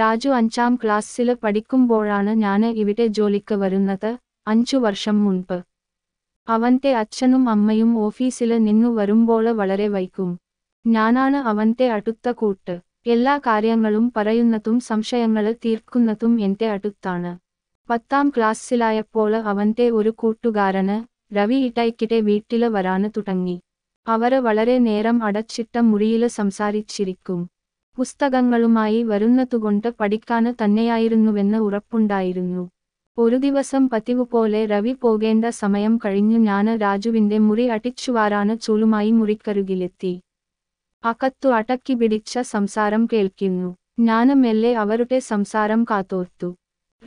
രാജു അഞ്ചാം ക്ലാസ്സിൽ പഠിക്കുമ്പോഴാണ് ഞാൻ ഇവിടെ ജോലിക്ക് വരുന്നത് അഞ്ചു വർഷം മുൻപ് അവന്റെ അച്ഛനും അമ്മയും ഓഫീസിൽ നിന്നു വരുമ്പോൾ വളരെ വൈകും ഞാനാണ് അവന്റെ അടുത്ത കൂട്ട് എല്ലാ കാര്യങ്ങളും പറയുന്നതും സംശയങ്ങൾ തീർക്കുന്നതും എന്റെ അടുത്താണ് പത്താം ക്ലാസ്സിലായപ്പോൾ അവന്റെ ഒരു കൂട്ടുകാരന് രവി ഇട്ടയ്ക്കിടെ വീട്ടില് വരാന് തുടങ്ങി അവര് വളരെ നേരം അടച്ചിട്ട മുറിയില് സംസാരിച്ചിരിക്കും പുസ്തകങ്ങളുമായി വരുന്നതുകൊണ്ട് പഠിക്കാന് തന്നെയായിരുന്നുവെന്ന് ഉറപ്പുണ്ടായിരുന്നു ഒരു ദിവസം പതിവുപോലെ രവി പോകേണ്ട സമയം കഴിഞ്ഞു ഞാന് രാജുവിന്റെ മുറി അടിച്ചുവാരാന് ചൂളുമായി മുറിക്കരുകിലെത്തി അകത്തു അടക്കി പിടിച്ച സംസാരം കേൾക്കുന്നു ഞാന് മെല്ലെ അവരുടെ സംസാരം കാത്തോർത്തു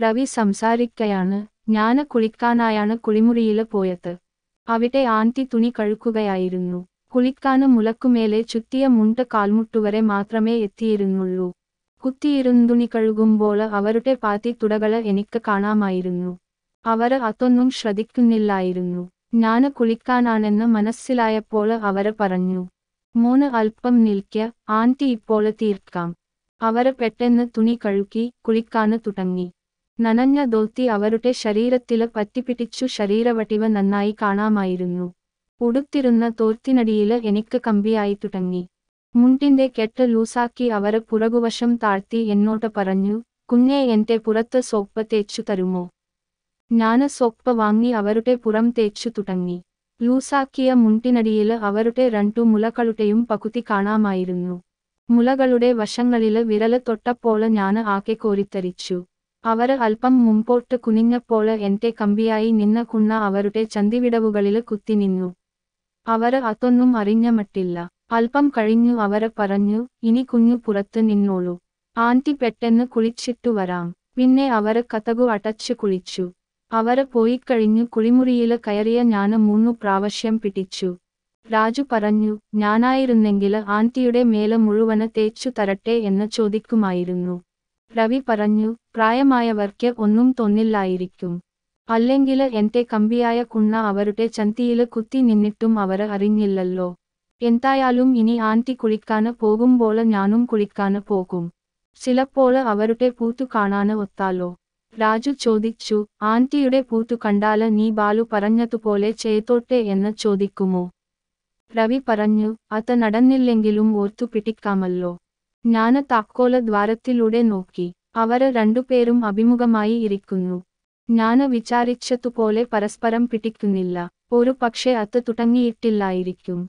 രവി സംസാരിക്കയാണ് ഞാന് കുളിക്കാനായാണ് കുളിമുറിയില് പോയത് അവിടെ ആന്റി തുണി കഴുകുകയായിരുന്നു കുളിക്കാനും മുലക്കുമേലെ ചുറ്റിയ മുണ്ട കാൽമുട്ടുവരെ മാത്രമേ എത്തിയിരുന്നുള്ളൂ കുത്തിയിരുന്നുണി കഴുകുമ്പോൾ അവരുടെ പാത്തി തുടകള് എനിക്ക് കാണാമായിരുന്നു അവർ അതൊന്നും ശ്രദ്ധിക്കുന്നില്ലായിരുന്നു ഞാൻ കുളിക്കാനാണെന്ന് മനസ്സിലായപ്പോൾ അവർ പറഞ്ഞു മൂന്ന് അല്പം നിൽക്ക ആന്റി ഇപ്പോൾ തീർക്കാം അവർ പെട്ടെന്ന് തുണി കഴുകി കുളിക്കാന് തുടങ്ങി നനഞ്ഞ ദോത്തി അവരുടെ ശരീരത്തിൽ പറ്റിപ്പിടിച്ചു ശരീരവടിവ് നന്നായി കാണാമായിരുന്നു ഉടുത്തിരുന്ന തോർത്തിനടിയില് എനിക്ക് കമ്പിയായി തുടങ്ങി മുണ്ടിന്റെ കെട്ട് ലൂസാക്കി അവരെ പുറകുവശം താഴ്ത്തി എന്നോട് പറഞ്ഞു കുഞ്ഞെ എന്റെ പുറത്ത് സോപ്പ് തേച്ചു തരുമോ ഞാന് സോപ്പ് വാങ്ങി അവരുടെ പുറം തേച്ചു തുടങ്ങി ലൂസാക്കിയ മുണ്ടിനടിയില് അവരുടെ രണ്ടു മുലകളുടെയും പകുതി കാണാമായിരുന്നു മുലകളുടെ വശങ്ങളില് വിരല് തൊട്ടപ്പോള് ഞാന് ആകെ കോരിത്തരിച്ചു അവര് അല്പം മുമ്പോട്ട് കുനിഞ്ഞപ്പോള് എന്റെ കമ്പിയായി നിന്ന കുണ്ണ അവരുടെ ചന്തിവിടവുകളില് കുത്തിനിന്നു അവരെ അതൊന്നും അറിഞ്ഞ മട്ടില്ല അല്പം കഴിഞ്ഞു അവരെ പറഞ്ഞു ഇനി കുഞ്ഞു പുറത്ത് നിന്നോളൂ ആന്റി പെട്ടെന്ന് കുളിച്ചിട്ടു വരാം പിന്നെ അവരെ കഥകു അടച്ചു കുളിച്ചു അവരെ കഴിഞ്ഞു കുളിമുറിയില് കയറിയ ഞാന് മൂന്നു പ്രാവശ്യം പിടിച്ചു രാജു പറഞ്ഞു ഞാനായിരുന്നെങ്കിൽ ആന്റിയുടെ മേലെ മുഴുവന് തേച്ചു തരട്ടെ എന്ന് ചോദിക്കുമായിരുന്നു രവി പറഞ്ഞു പ്രായമായവർക്ക് ഒന്നും തോന്നില്ലായിരിക്കും അല്ലെങ്കില് എന്റെ കമ്പിയായ കുണ്ണ അവരുടെ ചന്തിയില് കുത്തി നിന്നിട്ടും അവര് അറിഞ്ഞില്ലല്ലോ എന്തായാലും ഇനി ആൻറ്റി കുളിക്കാന് പോലെ ഞാനും കുളിക്കാന് പോകും ചിലപ്പോൾ അവരുടെ പൂത്തു കാണാന് ഒത്താലോ രാജു ചോദിച്ചു ആൻറ്റിയുടെ പൂത്തു കണ്ടാല് നീ ബാലു പറഞ്ഞതുപോലെ ചെയ്തോട്ടെ എന്ന് ചോദിക്കുമോ രവി പറഞ്ഞു അത് നടന്നില്ലെങ്കിലും ഓർത്തു പിടിക്കാമല്ലോ ഞാന് താക്കോല ദ്വാരത്തിലൂടെ നോക്കി അവര് രണ്ടുപേരും അഭിമുഖമായി ഇരിക്കുന്നു ജ്ഞാന വിചാരിച്ചതുപോലെ പരസ്പരം പിടിക്കുന്നില്ല ഒരു പക്ഷേ അത് തുടങ്ങിയിട്ടില്ലായിരിക്കും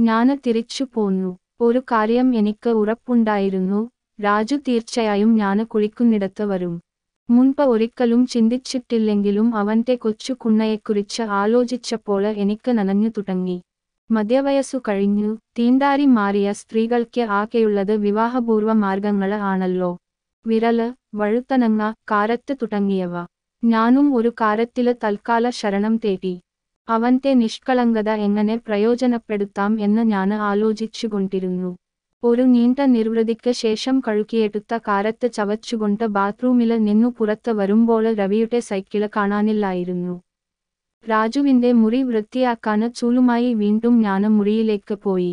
ജ്ഞാന തിരിച്ചു പോന്നു ഒരു കാര്യം എനിക്ക് ഉറപ്പുണ്ടായിരുന്നു രാജു തീർച്ചയായും ജ്ഞാന കുളിക്കുന്നിടത്ത് വരും മുൻപ് ഒരിക്കലും ചിന്തിച്ചിട്ടില്ലെങ്കിലും അവന്റെ കൊച്ചു കുണ്ണയെക്കുറിച്ച് ആലോചിച്ചപ്പോൾ എനിക്ക് നനഞ്ഞു തുടങ്ങി മധ്യവയസ്സു കഴിഞ്ഞു തീണ്ടാരി മാറിയ സ്ത്രീകൾക്ക് ആകെയുള്ളത് വിവാഹപൂർവ മാർഗങ്ങൾ ആണല്ലോ വിരല് വഴുത്തനങ്ങ കാരത്ത് തുടങ്ങിയവ ഞാനും ഒരു കാര്യത്തില് തൽക്കാല ശരണം തേടി അവന്റെ നിഷ്കളങ്കത എങ്ങനെ പ്രയോജനപ്പെടുത്താം എന്ന് ഞാൻ ആലോചിച്ചുകൊണ്ടിരുന്നു ഒരു നീണ്ട നിർവൃതിക്ക് ശേഷം കഴുകിയെടുത്ത കാരത്ത് ചവച്ചുകൊണ്ട് ബാത്റൂമിൽ നിന്നു പുറത്ത് വരുമ്പോൾ രവിയുടെ സൈക്കിള് കാണാനില്ലായിരുന്നു രാജുവിന്റെ മുറി വൃത്തിയാക്കാന് ചൂലുമായി വീണ്ടും ഞാൻ മുറിയിലേക്ക് പോയി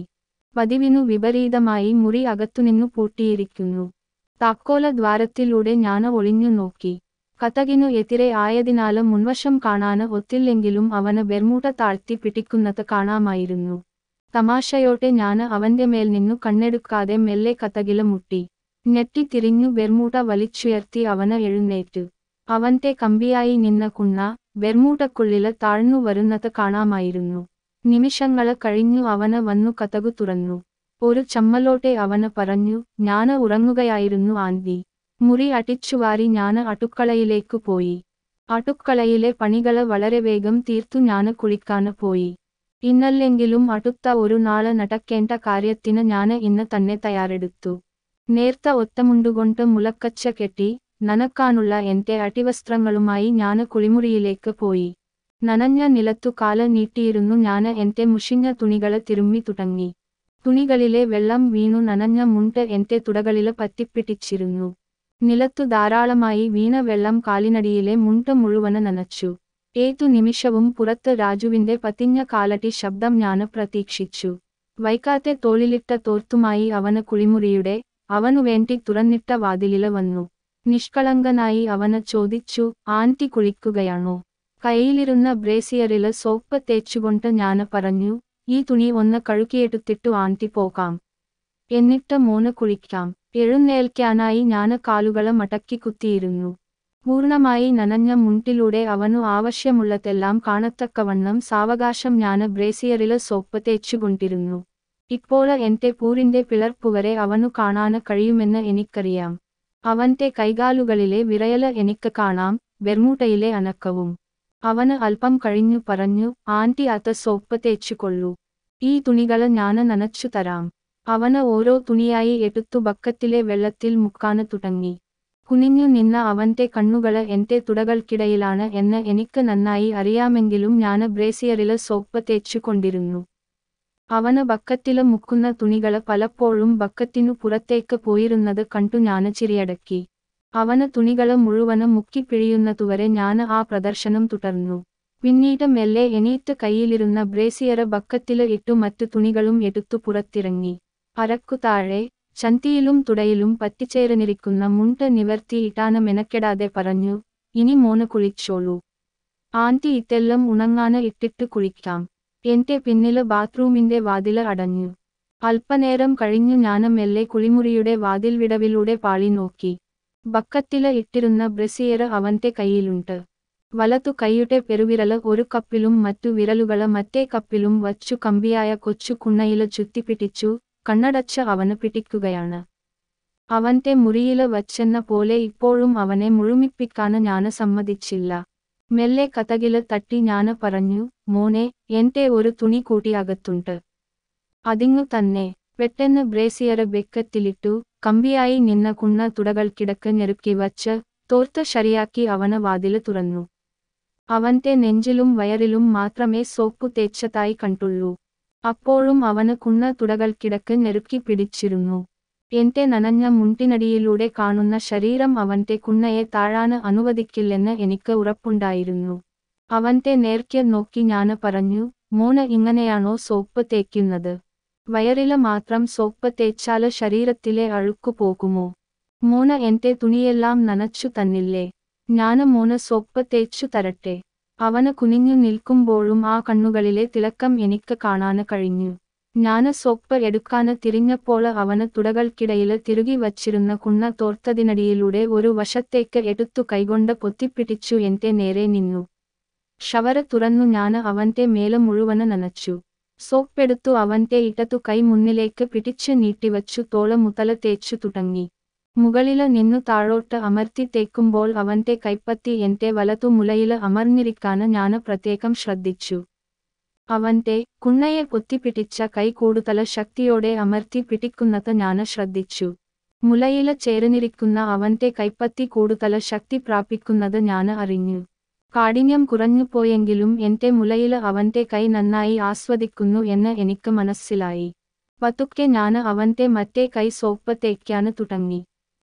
പതിവിനു വിപരീതമായി മുറി അകത്തുനിന്നു പൂട്ടിയിരിക്കുന്നു താക്കോല ദ്വാരത്തിലൂടെ ഞാൻ ഒളിഞ്ഞു നോക്കി കത്തകിനു എതിരെ ആയതിനാല് മുൻവശം കാണാന് ഒത്തില്ലെങ്കിലും അവന് ബെർമൂട്ട താഴ്ത്തി പിടിക്കുന്നത് കാണാമായിരുന്നു തമാശയോടെ ഞാന് അവന്റെ മേൽ നിന്നു കണ്ണെടുക്കാതെ മെല്ലെ കത്തകില മുട്ടി ഞെട്ടി തിരിഞ്ഞു ബെർമൂട്ട വലിച്ചുയർത്തി അവന് എഴുന്നേറ്റ് അവന്റെ കമ്പിയായി നിന്ന കുന്ന ബെർമൂട്ടക്കുള്ളില് താഴ്ന്നു വരുന്നത് കാണാമായിരുന്നു നിമിഷങ്ങള് കഴിഞ്ഞു അവന് വന്നു കതകു തുറന്നു ഒരു ചമ്മലോട്ടെ അവന് പറഞ്ഞു ഞാന് ഉറങ്ങുകയായിരുന്നു ആന്തി മുറി അടിച്ചുവാരി ഞാൻ അടുക്കളയിലേക്കു പോയി അടുക്കളയിലെ പണികള് വളരെ വേഗം തീർത്തു ഞാൻ കുളിക്കാന് പോയി ഇന്നല്ലെങ്കിലും അടുത്ത ഒരു നാള് നടക്കേണ്ട കാര്യത്തിന് ഞാൻ ഇന്ന് തന്നെ തയ്യാറെടുത്തു നേർത്ത ഒത്തമുണ്ടുകൊണ്ട് മുലക്കച്ച കെട്ടി നനക്കാനുള്ള എന്റെ അടിവസ്ത്രങ്ങളുമായി ഞാന് കുളിമുറിയിലേക്ക് പോയി നനഞ്ഞ നിലത്തു കാല നീട്ടിയിരുന്നു ഞാൻ എന്റെ മുഷിഞ്ഞ തുണികള് തിരുമ്മി തുടങ്ങി തുണികളിലെ വെള്ളം വീണു നനഞ്ഞ മുണ്ട് എന്റെ തുടകളില് പറ്റിപ്പിടിച്ചിരുന്നു നിലത്തു ധാരാളമായി വീണ വെള്ളം കാലിനടിയിലെ മുണ്ട മുഴുവന് നനച്ചു ഏതു നിമിഷവും പുറത്ത് രാജുവിന്റെ പതിഞ്ഞ കാലടി ശബ്ദം ഞാൻ പ്രതീക്ഷിച്ചു വൈകാതെ തോളിലിട്ട തോർത്തുമായി അവന് കുളിമുറിയുടെ അവനു വേണ്ടി തുറന്നിട്ട വാതിലില വന്നു നിഷ്കളങ്കനായി അവന് ചോദിച്ചു ആന്റി കുളിക്കുകയാണോ കയ്യിലിരുന്ന ബ്രേസിയറില് സോപ്പ് തേച്ചുകൊണ്ട് ഞാൻ പറഞ്ഞു ഈ തുണി ഒന്ന് കഴുകിയെടുത്തിട്ടു ആന്റി പോകാം എന്നിട്ട് മൂന്ന് കുളിക്കാം എഴുന്നേൽക്കാനായി ഞാന് കാലുകളെ മടക്കി കുത്തിയിരുന്നു പൂർണമായി നനഞ്ഞ മുണ്ടിലൂടെ അവനു ആവശ്യമുള്ളതെല്ലാം കാണത്തക്കവണ്ണം സാവകാശം ഞാന് ബ്രേസിയറില് സോപ്പ് തേച്ചുകൊണ്ടിരുന്നു ഇപ്പോള് എന്റെ പൂരിന്റെ പിളർപ്പ് വരെ അവനു കാണാന് കഴിയുമെന്ന് എനിക്കറിയാം അവന്റെ കൈകാലുകളിലെ വിറയല് എനിക്ക് കാണാം ബെർമൂട്ടയിലെ അനക്കവും അവന് അല്പം കഴിഞ്ഞു പറഞ്ഞു ആന്റി അത് സോപ്പ് തേച്ചുകൊള്ളൂ ഈ തുണികള് ഞാന് നനച്ചു തരാം അവന് ഓരോ തുണിയായി എടുത്തു ബക്കത്തിലെ വെള്ളത്തിൽ മുക്കാന് തുടങ്ങി കുനിഞ്ഞു നിന്ന അവന്റെ കണ്ണുകള് എന്റെ തുടകൾക്കിടയിലാണ് എന്ന് എനിക്ക് നന്നായി അറിയാമെങ്കിലും ഞാന് ബ്രേസിയറില് സോപ്പ് തേച്ചുകൊണ്ടിരുന്നു അവന് ബക്കറ്റില് മുക്കുന്ന തുണികള് പലപ്പോഴും ബക്കറ്റിനു പുറത്തേക്ക് പോയിരുന്നത് കണ്ടു ഞാന് ചിരിയടക്കി അവന് തുണികള് മുഴുവനും മുക്കിപ്പിഴിയുന്നതുവരെ ഞാന് ആ പ്രദർശനം തുടർന്നു പിന്നീട് മെല്ലെ എണീറ്റ് കയ്യിലിരുന്ന ബ്രേസിയറ് ബക്കത്തില് ഇട്ടു മറ്റു തുണികളും എടുത്തു പുറത്തിറങ്ങി അരക്കുതാഴെ ചന്തിയിലും തുടയിലും പറ്റിച്ചേരനിരിക്കുന്ന മുണ്ട് നിവർത്തി ഇട്ടാന മെനക്കെടാതെ പറഞ്ഞു ഇനി മോന് കുളിച്ചോളൂ ആന്റി ഇതെല്ലാം ഉണങ്ങാന് ഇട്ടിട്ട് കുളിക്കാം എന്റെ പിന്നില് ബാത്റൂമിന്റെ വാതില് അടഞ്ഞു അല്പനേരം കഴിഞ്ഞു ഞാനും മെല്ലെ കുളിമുറിയുടെ വാതിൽ വിടവിലൂടെ പാളി നോക്കി ബക്കത്തില് ഇട്ടിരുന്ന ബ്രസിയറ് അവന്റെ കയ്യിലുണ്ട് വലതു കൈയുടെ പെരുവിരല് ഒരു കപ്പിലും മറ്റു വിരലുകള് മറ്റേ കപ്പിലും വച്ചു കമ്പിയായ കൊച്ചു കുണ്ണയില് ചുറ്റിപ്പിടിച്ചു കണ്ണടച്ച് അവന് പിടിക്കുകയാണ് അവന്റെ മുറിയില് വച്ചെന്ന പോലെ ഇപ്പോഴും അവനെ മുഴുമിപ്പിക്കാന് ഞാന് സമ്മതിച്ചില്ല മെല്ലെ കഥകില് തട്ടി ഞാന് പറഞ്ഞു മോനെ എന്റെ ഒരു തുണി കൂടി അകത്തുണ്ട് അതിങ്ങു തന്നെ പെട്ടെന്ന് ബ്രേസിയറ് ബെക്കത്തിലിട്ടു കമ്പിയായി നിന്ന കുണ്ണ തുടകൾക്കിടക്ക് ഞെരുക്കി വച്ച് തോർത്ത് ശരിയാക്കി അവന് വാതില് തുറന്നു അവന്റെ നെഞ്ചിലും വയറിലും മാത്രമേ സോപ്പു തേച്ചതായി കണ്ടുള്ളൂ അപ്പോഴും അവന് തുടകൾ തുടകൾക്കിടക്ക് ഞെരുക്കി പിടിച്ചിരുന്നു എന്റെ നനഞ്ഞ മുണ്ടിനടിയിലൂടെ കാണുന്ന ശരീരം അവന്റെ കുന്നയെ താഴാന് അനുവദിക്കില്ലെന്ന് എനിക്ക് ഉറപ്പുണ്ടായിരുന്നു അവന്റെ നേർക്കെ നോക്കി ഞാൻ പറഞ്ഞു മോന് ഇങ്ങനെയാണോ സോപ്പ് തേക്കുന്നത് വയറില് മാത്രം സോപ്പ് തേച്ചാല് ശരീരത്തിലെ അഴുക്കു പോകുമോ മോന് എന്റെ തുണിയെല്ലാം നനച്ചു തന്നില്ലേ ഞാന് മോന് സോപ്പ് തേച്ചു തരട്ടെ അവന് കുനിഞ്ഞു നിൽക്കുമ്പോഴും ആ കണ്ണുകളിലെ തിളക്കം എനിക്ക് കാണാന് കഴിഞ്ഞു ഞാന് സോപ്പ് എടുക്കാന് തിരിഞ്ഞപ്പോൾ അവന് തുടകൾക്കിടയിൽ തിരുകി വച്ചിരുന്ന കുണ്ണ തോർത്തതിനടിയിലൂടെ ഒരു വശത്തേക്ക് എടുത്തു കൈകൊണ്ട് പൊത്തിപ്പിടിച്ചു എന്റെ നേരെ നിന്നു ഷവറ് തുറന്നു ഞാന് അവന്റെ മേലെ മുഴുവന് നനച്ചു സോപ്പെടുത്തു അവന്റെ ഇടത്തു കൈ മുന്നിലേക്ക് പിടിച്ചു നീട്ടിവച്ചു തോള് മുതല തേച്ചു തുടങ്ങി മുകളില് നിന്നു താഴോട്ട് അമർത്തി തേക്കുമ്പോൾ അവന്റെ കൈപ്പത്തി എന്റെ വലതു മുലയില് അമർന്നിരിക്കാന് ഞാന് പ്രത്യേകം ശ്രദ്ധിച്ചു അവന്റെ കുണ്ണയെ കൊത്തിപ്പിടിച്ച കൈ കൂടുതൽ ശക്തിയോടെ അമർത്തി പിടിക്കുന്നത് ഞാന് ശ്രദ്ധിച്ചു മുലയില് ചേർന്നിരിക്കുന്ന അവന്റെ കൈപ്പത്തി കൂടുതൽ ശക്തി പ്രാപിക്കുന്നത് ഞാന് അറിഞ്ഞു കാഠിന്യം കുറഞ്ഞുപോയെങ്കിലും എന്റെ മുലയില് അവന്റെ കൈ നന്നായി ആസ്വദിക്കുന്നു എന്ന് എനിക്ക് മനസ്സിലായി പതുക്കെ ഞാന് അവന്റെ മറ്റേ കൈ സോപ്പ് തേക്കാന് തുടങ്ങി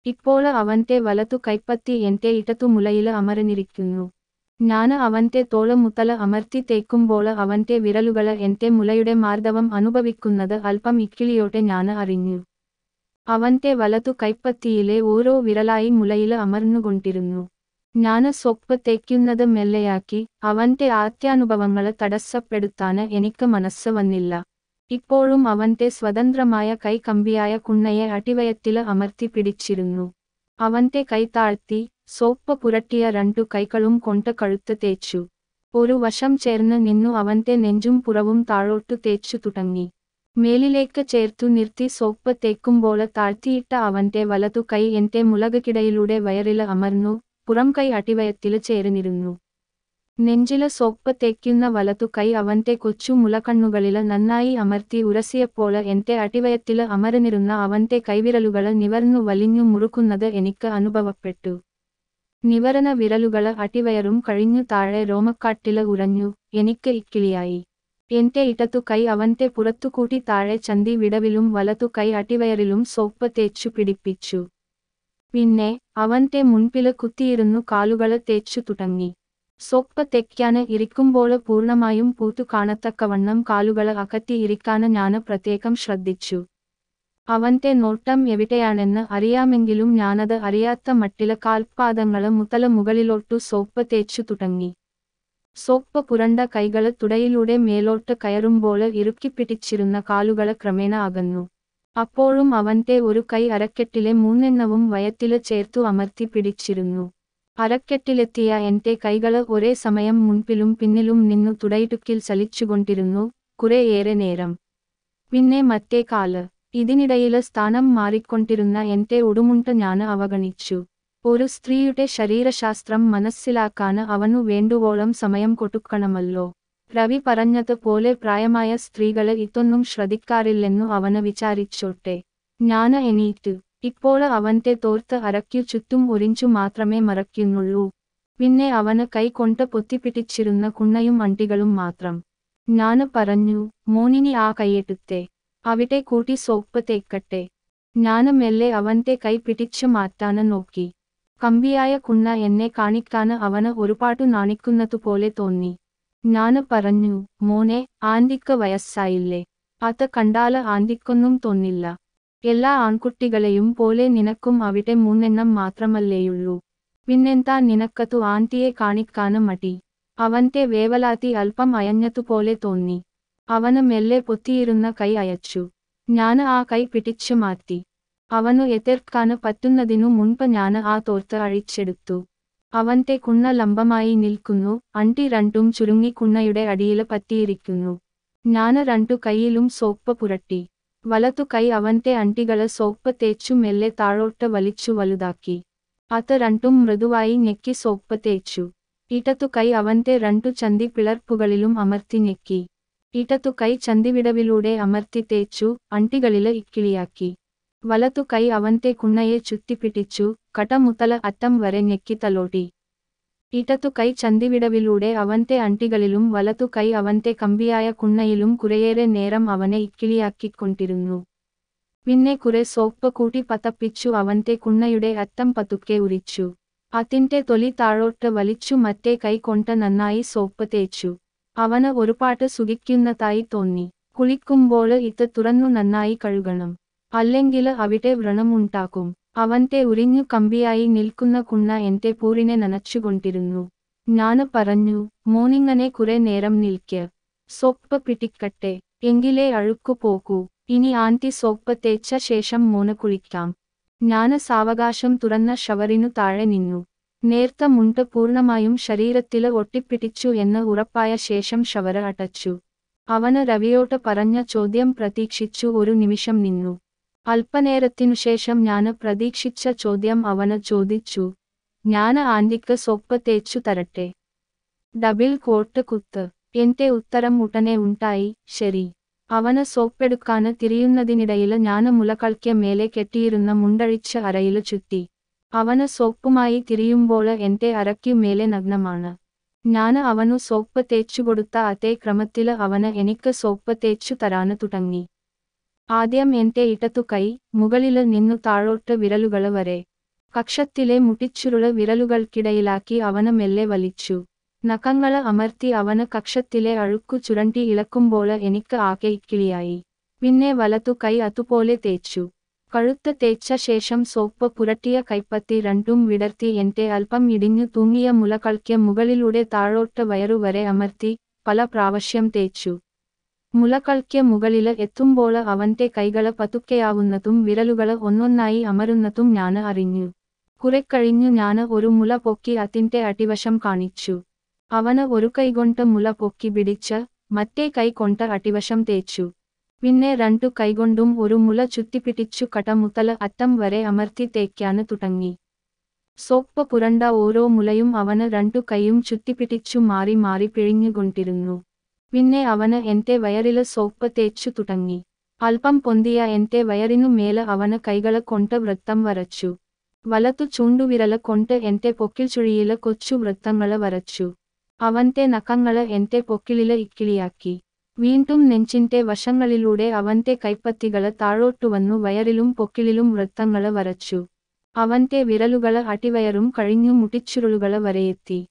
ഇപ്പോൾ അവൻ്റെ വലതു കൈപ്പത്തി എൻ്റെ ഇടത്തു മുലയിൽ അമരനിരിക്കുന്നു ഞാൻ അവൻ്റെ തോളമുത്തല അമർത്തി തേക്കുമ്പോൾ അവൻ്റെ വിരലുകൾ എൻ്റെ മുലയുടെ മാർദ്ദവം അനുഭവിക്കുന്നത് അല്പം ഇക്കിളിയോടെ ഞാൻ അറിഞ്ഞു അവൻ്റെ വലതു കൈപ്പത്തിയിലെ ഓരോ വിരലായി മുലയിൽ അമർന്നുകൊണ്ടിരുന്നു ഞാൻ സ്വപ്പ് തേക്കുന്നത് മെല്ലെയാക്കി അവൻ്റെ ആത്യാനുഭവങ്ങളെ തടസ്സപ്പെടുത്താൻ എനിക്ക് മനസ്സ് വന്നില്ല ഇപ്പോഴും അവന്റെ സ്വതന്ത്രമായ കൈകമ്പിയായ കുണ്ണയെ അടിവയത്തില് അമർത്തി പിടിച്ചിരുന്നു അവന്റെ കൈ താഴ്ത്തി സോപ്പ് പുരട്ടിയ രണ്ടു കൈകളും കൊണ്ട് കഴുത്ത് തേച്ചു ഒരു വശം ചേർന്ന് നിന്നു അവന്റെ നെഞ്ചും പുറവും താഴോട്ടു തേച്ചു തുടങ്ങി മേലിലേക്ക് ചേർത്തു നിർത്തി സോപ്പ് തേക്കുമ്പോള് താഴ്ത്തിയിട്ട അവന്റെ വലതു കൈ എന്റെ മുളകുകിടയിലൂടെ വയറില് അമർന്നു പുറം കൈ അടിവയത്തില് ചേർന്നിരുന്നു നെഞ്ചില സോപ്പ് തേക്കുന്ന വലതു കൈ അവന്റെ കൊച്ചു മുലക്കണ്ണുകളില് നന്നായി അമർത്തി ഉരസിയപ്പോള് എന്റെ അടിവയത്തിൽ അമരനിരുന്ന അവന്റെ കൈവിരലുകൾ നിവർന്നു വലിഞ്ഞു മുറുക്കുന്നത് എനിക്ക് അനുഭവപ്പെട്ടു നിവരണ വിരലുകൾ അടിവയറും കഴിഞ്ഞു താഴെ രോമക്കാട്ടിൽ ഉറഞ്ഞു എനിക്ക് ഇക്കിളിയായി എന്റെ ഇടത്തു കൈ അവന്റെ പുറത്തുകൂട്ടി താഴെ ചന്തി വിടവിലും വലതു കൈ അടിവയറിലും സോപ്പ് തേച്ചു പിടിപ്പിച്ചു പിന്നെ അവന്റെ മുൻപില് കുത്തിയിരുന്നു കാലുകൾ തേച്ചു തുടങ്ങി സോപ്പ് തെക്കാന് ഇരിക്കുമ്പോൾ പൂർണ്ണമായും പൂത്തു കാണത്തക്കവണ്ണം കാലുകൾ അകത്തി ഇരിക്കാൻ ഞാൻ പ്രത്യേകം ശ്രദ്ധിച്ചു അവന്റെ നോട്ടം എവിടെയാണെന്ന് അറിയാമെങ്കിലും ഞാനത് അറിയാത്ത മട്ടില കാൽപാദങ്ങൾ മുതല മുകളിലോട്ടു സോപ്പ് തേച്ചു തുടങ്ങി സോപ്പ് പുരണ്ട കൈകൾ തുടയിലൂടെ മേലോട്ട് ഇറുക്കി പിടിച്ചിരുന്ന കാലുകൾ ക്രമേണ അകന്നു അപ്പോഴും അവന്റെ ഒരു കൈ അരക്കെട്ടിലെ മൂന്നെണ്ണവും വയത്തില് ചേർത്തു അമർത്തി പിടിച്ചിരുന്നു അരക്കെട്ടിലെത്തിയ എന്റെ കൈകള് ഒരേ സമയം മുൻപിലും പിന്നിലും നിന്നു തുടയിടുക്കിൽ ചലിച്ചുകൊണ്ടിരുന്നു കുറേയേറെ നേരം പിന്നെ മറ്റേ കാല് ഇതിനിടയില് സ്ഥാനം മാറിക്കൊണ്ടിരുന്ന എന്റെ ഉടുമുണ്ട് ഞാൻ അവഗണിച്ചു ഒരു സ്ത്രീയുടെ ശരീരശാസ്ത്രം മനസ്സിലാക്കാൻ അവനു വേണ്ടുവോളം സമയം കൊടുക്കണമല്ലോ രവി പറഞ്ഞതുപോലെ പ്രായമായ സ്ത്രീകളെ ഇതൊന്നും ശ്രദ്ധിക്കാറില്ലെന്നു അവന് വിചാരിച്ചോട്ടെ ഞാന് എണീറ്റ് ഇപ്പോൾ അവന്റെ തോർത്ത് അരയ്ക്കു ചുറ്റും ഒരിഞ്ചു മാത്രമേ മറയ്ക്കുന്നുള്ളൂ പിന്നെ അവന് കൈകൊണ്ട് പൊത്തിപ്പിടിച്ചിരുന്ന കുണ്ണയും വണ്ടികളും മാത്രം ഞാൻ പറഞ്ഞു മോനിനി ആ കൈയെടുത്തേ അവിടെ കൂട്ടി സോപ്പ് തേക്കട്ടെ ഞാന് മെല്ലെ അവന്റെ കൈ പിടിച്ചു മാറ്റാന് നോക്കി കമ്പിയായ കുണ്ണ എന്നെ കാണിക്കാന് അവന് ഒരുപാട് നാണിക്കുന്നതുപോലെ തോന്നി ഞാൻ പറഞ്ഞു മോനെ ആന്റിക്ക് വയസ്സായില്ലേ അത് കണ്ടാല് ആന്റിക്കൊന്നും തോന്നില്ല എല്ലാ ആൺകുട്ടികളെയും പോലെ നിനക്കും അവിടെ മൂന്നെണ്ണം മാത്രമല്ലേയുള്ളൂ പിന്നെന്താ നിനക്കതു ആന്റിയെ കാണിക്കാനും മടി അവന്റെ വേവലാത്തി അല്പം അയഞ്ഞതുപോലെ തോന്നി അവന് മെല്ലെ പൊത്തിയിരുന്ന കൈ അയച്ചു ഞാൻ ആ കൈ പിടിച്ചു മാറ്റി അവനു എതിർക്കാന് പറ്റുന്നതിനു മുൻപ് ഞാൻ ആ തോർത്ത് അഴിച്ചെടുത്തു അവന്റെ കുണ്ണ ലംബമായി നിൽക്കുന്നു അണ്ടി രണ്ടും ചുരുങ്ങി കുണ്ണയുടെ അടിയിൽ പറ്റിയിരിക്കുന്നു ഞാന് രണ്ടു കൈയിലും സോപ്പ് പുരട്ടി വലതു കൈ അവന്റെ അണ്ടികള സോപ്പ് തേച്ചു മെല്ലെ താഴോട്ട് വലിച്ചു വലുതാക്കി അത് രണ്ടും മൃദുവായി ഞെക്കി സോപ്പ് തേച്ചു ഇടത്തു കൈ അവന്റെ രണ്ടു ചന്തി പിളർപ്പുകളിലും അമർത്തി ഞെക്കി ഇടത്തു കൈ ചന്തിവിടവിലൂടെ അമർത്തി തേച്ചു അണ്ടികളില് ഇക്കിളിയാക്കി വലത്തു കൈ അവന്റെ കുണ്ണയെ ചുറ്റിപ്പിടിച്ചു കടമുത്തല അറ്റം വരെ ഞെക്കി തലോടി ഇടത്തു കൈ ചന്തിവിടവിലൂടെ അവന്റെ അണ്ടികളിലും വലത്തു കൈ അവന്റെ കമ്പിയായ കുണ്ണയിലും കുറേയേറെ നേരം അവനെ ഇക്കിളിയാക്കിക്കൊണ്ടിരുന്നു പിന്നെ കുറെ സോപ്പ് കൂട്ടി പതപ്പിച്ചു അവന്റെ കുണ്ണയുടെ അറ്റം പതുക്കെ ഉരിച്ചു അതിന്റെ തൊലി താഴോട്ട് വലിച്ചു മറ്റേ കൈ കൊണ്ട് നന്നായി സോപ്പ് തേച്ചു അവന് ഒരുപാട് സുഖിക്കുന്നതായി തോന്നി കുളിക്കുമ്പോൾ ഇത് തുറന്നു നന്നായി കഴുകണം അല്ലെങ്കിൽ അവിടെ വ്രണമുണ്ടാക്കും അവന്റെ ഉരിഞ്ഞു കമ്പിയായി നിൽക്കുന്ന കുണ്ണ എന്റെ പൂരിനെ നനച്ചുകൊണ്ടിരുന്നു ഞാന് പറഞ്ഞു മോനിങ്ങനെ കുറെ നേരം നിൽക്ക് സോപ്പ് പിടിക്കട്ടെ എങ്കിലേ അഴുക്കു പോകൂ ഇനി ആന്റി സോപ്പ് തേച്ച ശേഷം മോന് കുളിക്കാം ഞാന് സാവകാശം തുറന്ന ഷവറിനു താഴെ നിന്നു നേർത്ത മുണ്ട് പൂർണമായും ശരീരത്തില് ഒട്ടിപ്പിടിച്ചു എന്ന് ഉറപ്പായ ശേഷം ഷവറ് അടച്ചു അവന് രവിയോട്ട് പറഞ്ഞ ചോദ്യം പ്രതീക്ഷിച്ചു ഒരു നിമിഷം നിന്നു അല്പനേരത്തിനുശേഷം ഞാൻ പ്രതീക്ഷിച്ച ചോദ്യം അവന് ചോദിച്ചു ഞാൻ ആന്റിക്ക് സൊപ്പ് തേച്ചു തരട്ടെ ഡബിൾ കോട്ട് കുത്ത് എന്റെ ഉത്തരം ഉടനെ ഉണ്ടായി ശരി അവന് സോപ്പെടുക്കാന് തിരിയുന്നതിനിടയിൽ ഞാൻ മുലകൾക്ക് മേലെ കെട്ടിയിരുന്ന മുണ്ടഴിച്ച അരയിൽ ചുറ്റി അവന് സോപ്പുമായി തിരിയുമ്പോൾ എന്റെ അരയ്ക്കു മേലെ നഗ്നമാണ് ഞാൻ അവനു സോപ്പ് കൊടുത്ത അതേ ക്രമത്തിൽ അവന് എനിക്ക് സോപ്പ് തേച്ചു തരാന് തുടങ്ങി ആദ്യം എൻ്റെ ഇടത്തു കൈ മുകളില് നിന്നു താഴോട്ട് വിരലുകള് വരെ കക്ഷത്തിലെ മുട്ടിച്ചുരുള് വിരലുകൾക്കിടയിലാക്കി അവന് മെല്ലെ വലിച്ചു നഖങ്ങള് അമർത്തി അവന് കക്ഷത്തിലെ അഴുക്കു ചുരണ്ടി ഇളക്കുമ്പോള് എനിക്ക് ആകെ ഇക്കിളിയായി പിന്നെ വലത്തു കൈ അതുപോലെ തേച്ചു കഴുത്ത് തേച്ച ശേഷം സോപ്പ് പുരട്ടിയ കൈപ്പത്തി രണ്ടും വിടർത്തി എൻ്റെ അല്പം ഇടിഞ്ഞു തൂങ്ങിയ മുലകൾക്ക് മുകളിലൂടെ താഴോട്ട് വയറുവരെ അമർത്തി പല പ്രാവശ്യം തേച്ചു മുലകൾക്ക് മുകളില് എത്തുമ്പോൾ അവന്റെ കൈകള് പതുക്കെയാവുന്നതും വിരലുകള് ഒന്നൊന്നായി അമരുന്നതും ഞാൻ അറിഞ്ഞു കഴിഞ്ഞു ഞാൻ ഒരു മുല പൊക്കി അതിന്റെ അടിവശം കാണിച്ചു അവന് ഒരു കൈകൊണ്ട് മുല പൊക്കി പിടിച്ച് മറ്റേ കൈ കൊണ്ട് അടിവശം തേച്ചു പിന്നെ രണ്ടു കൈകൊണ്ടും ഒരു മുല ചുറ്റിപ്പിടിച്ചു കടമുത്തല് അറ്റം വരെ അമർത്തി തേക്കാൻ തുടങ്ങി സോപ്പ് പുരണ്ട ഓരോ മുലയും അവന് രണ്ടു കൈയും ചുറ്റിപ്പിടിച്ചു മാറി മാറി പിഴിഞ്ഞുകൊണ്ടിരുന്നു പിന്നെ അവന് എന്റെ വയറില് സോപ്പ് തേച്ചു തുടങ്ങി അല്പം പൊന്തിയ എന്റെ വയറിനു മേല അവന് കൈകളെ കൊണ്ട് വൃത്തം വരച്ചു വലത്തു ചൂണ്ടുവിരല കൊണ്ട് എന്റെ പൊക്കിൽ ചുഴിയിലെ കൊച്ചു വൃത്തങ്ങളെ വരച്ചു അവന്റെ നഖങ്ങളെ എന്റെ പൊക്കിളിലെ ഇക്കിളിയാക്കി വീണ്ടും നെഞ്ചിന്റെ വശങ്ങളിലൂടെ അവന്റെ കൈപ്പത്തികളെ താഴോട്ടു വന്നു വയറിലും പൊക്കിളിലും വൃത്തങ്ങളെ വരച്ചു അവന്റെ വിരലുകളെ അടിവയറും കഴിഞ്ഞു മുടിച്ചുരുളുകളെ വരെയെത്തി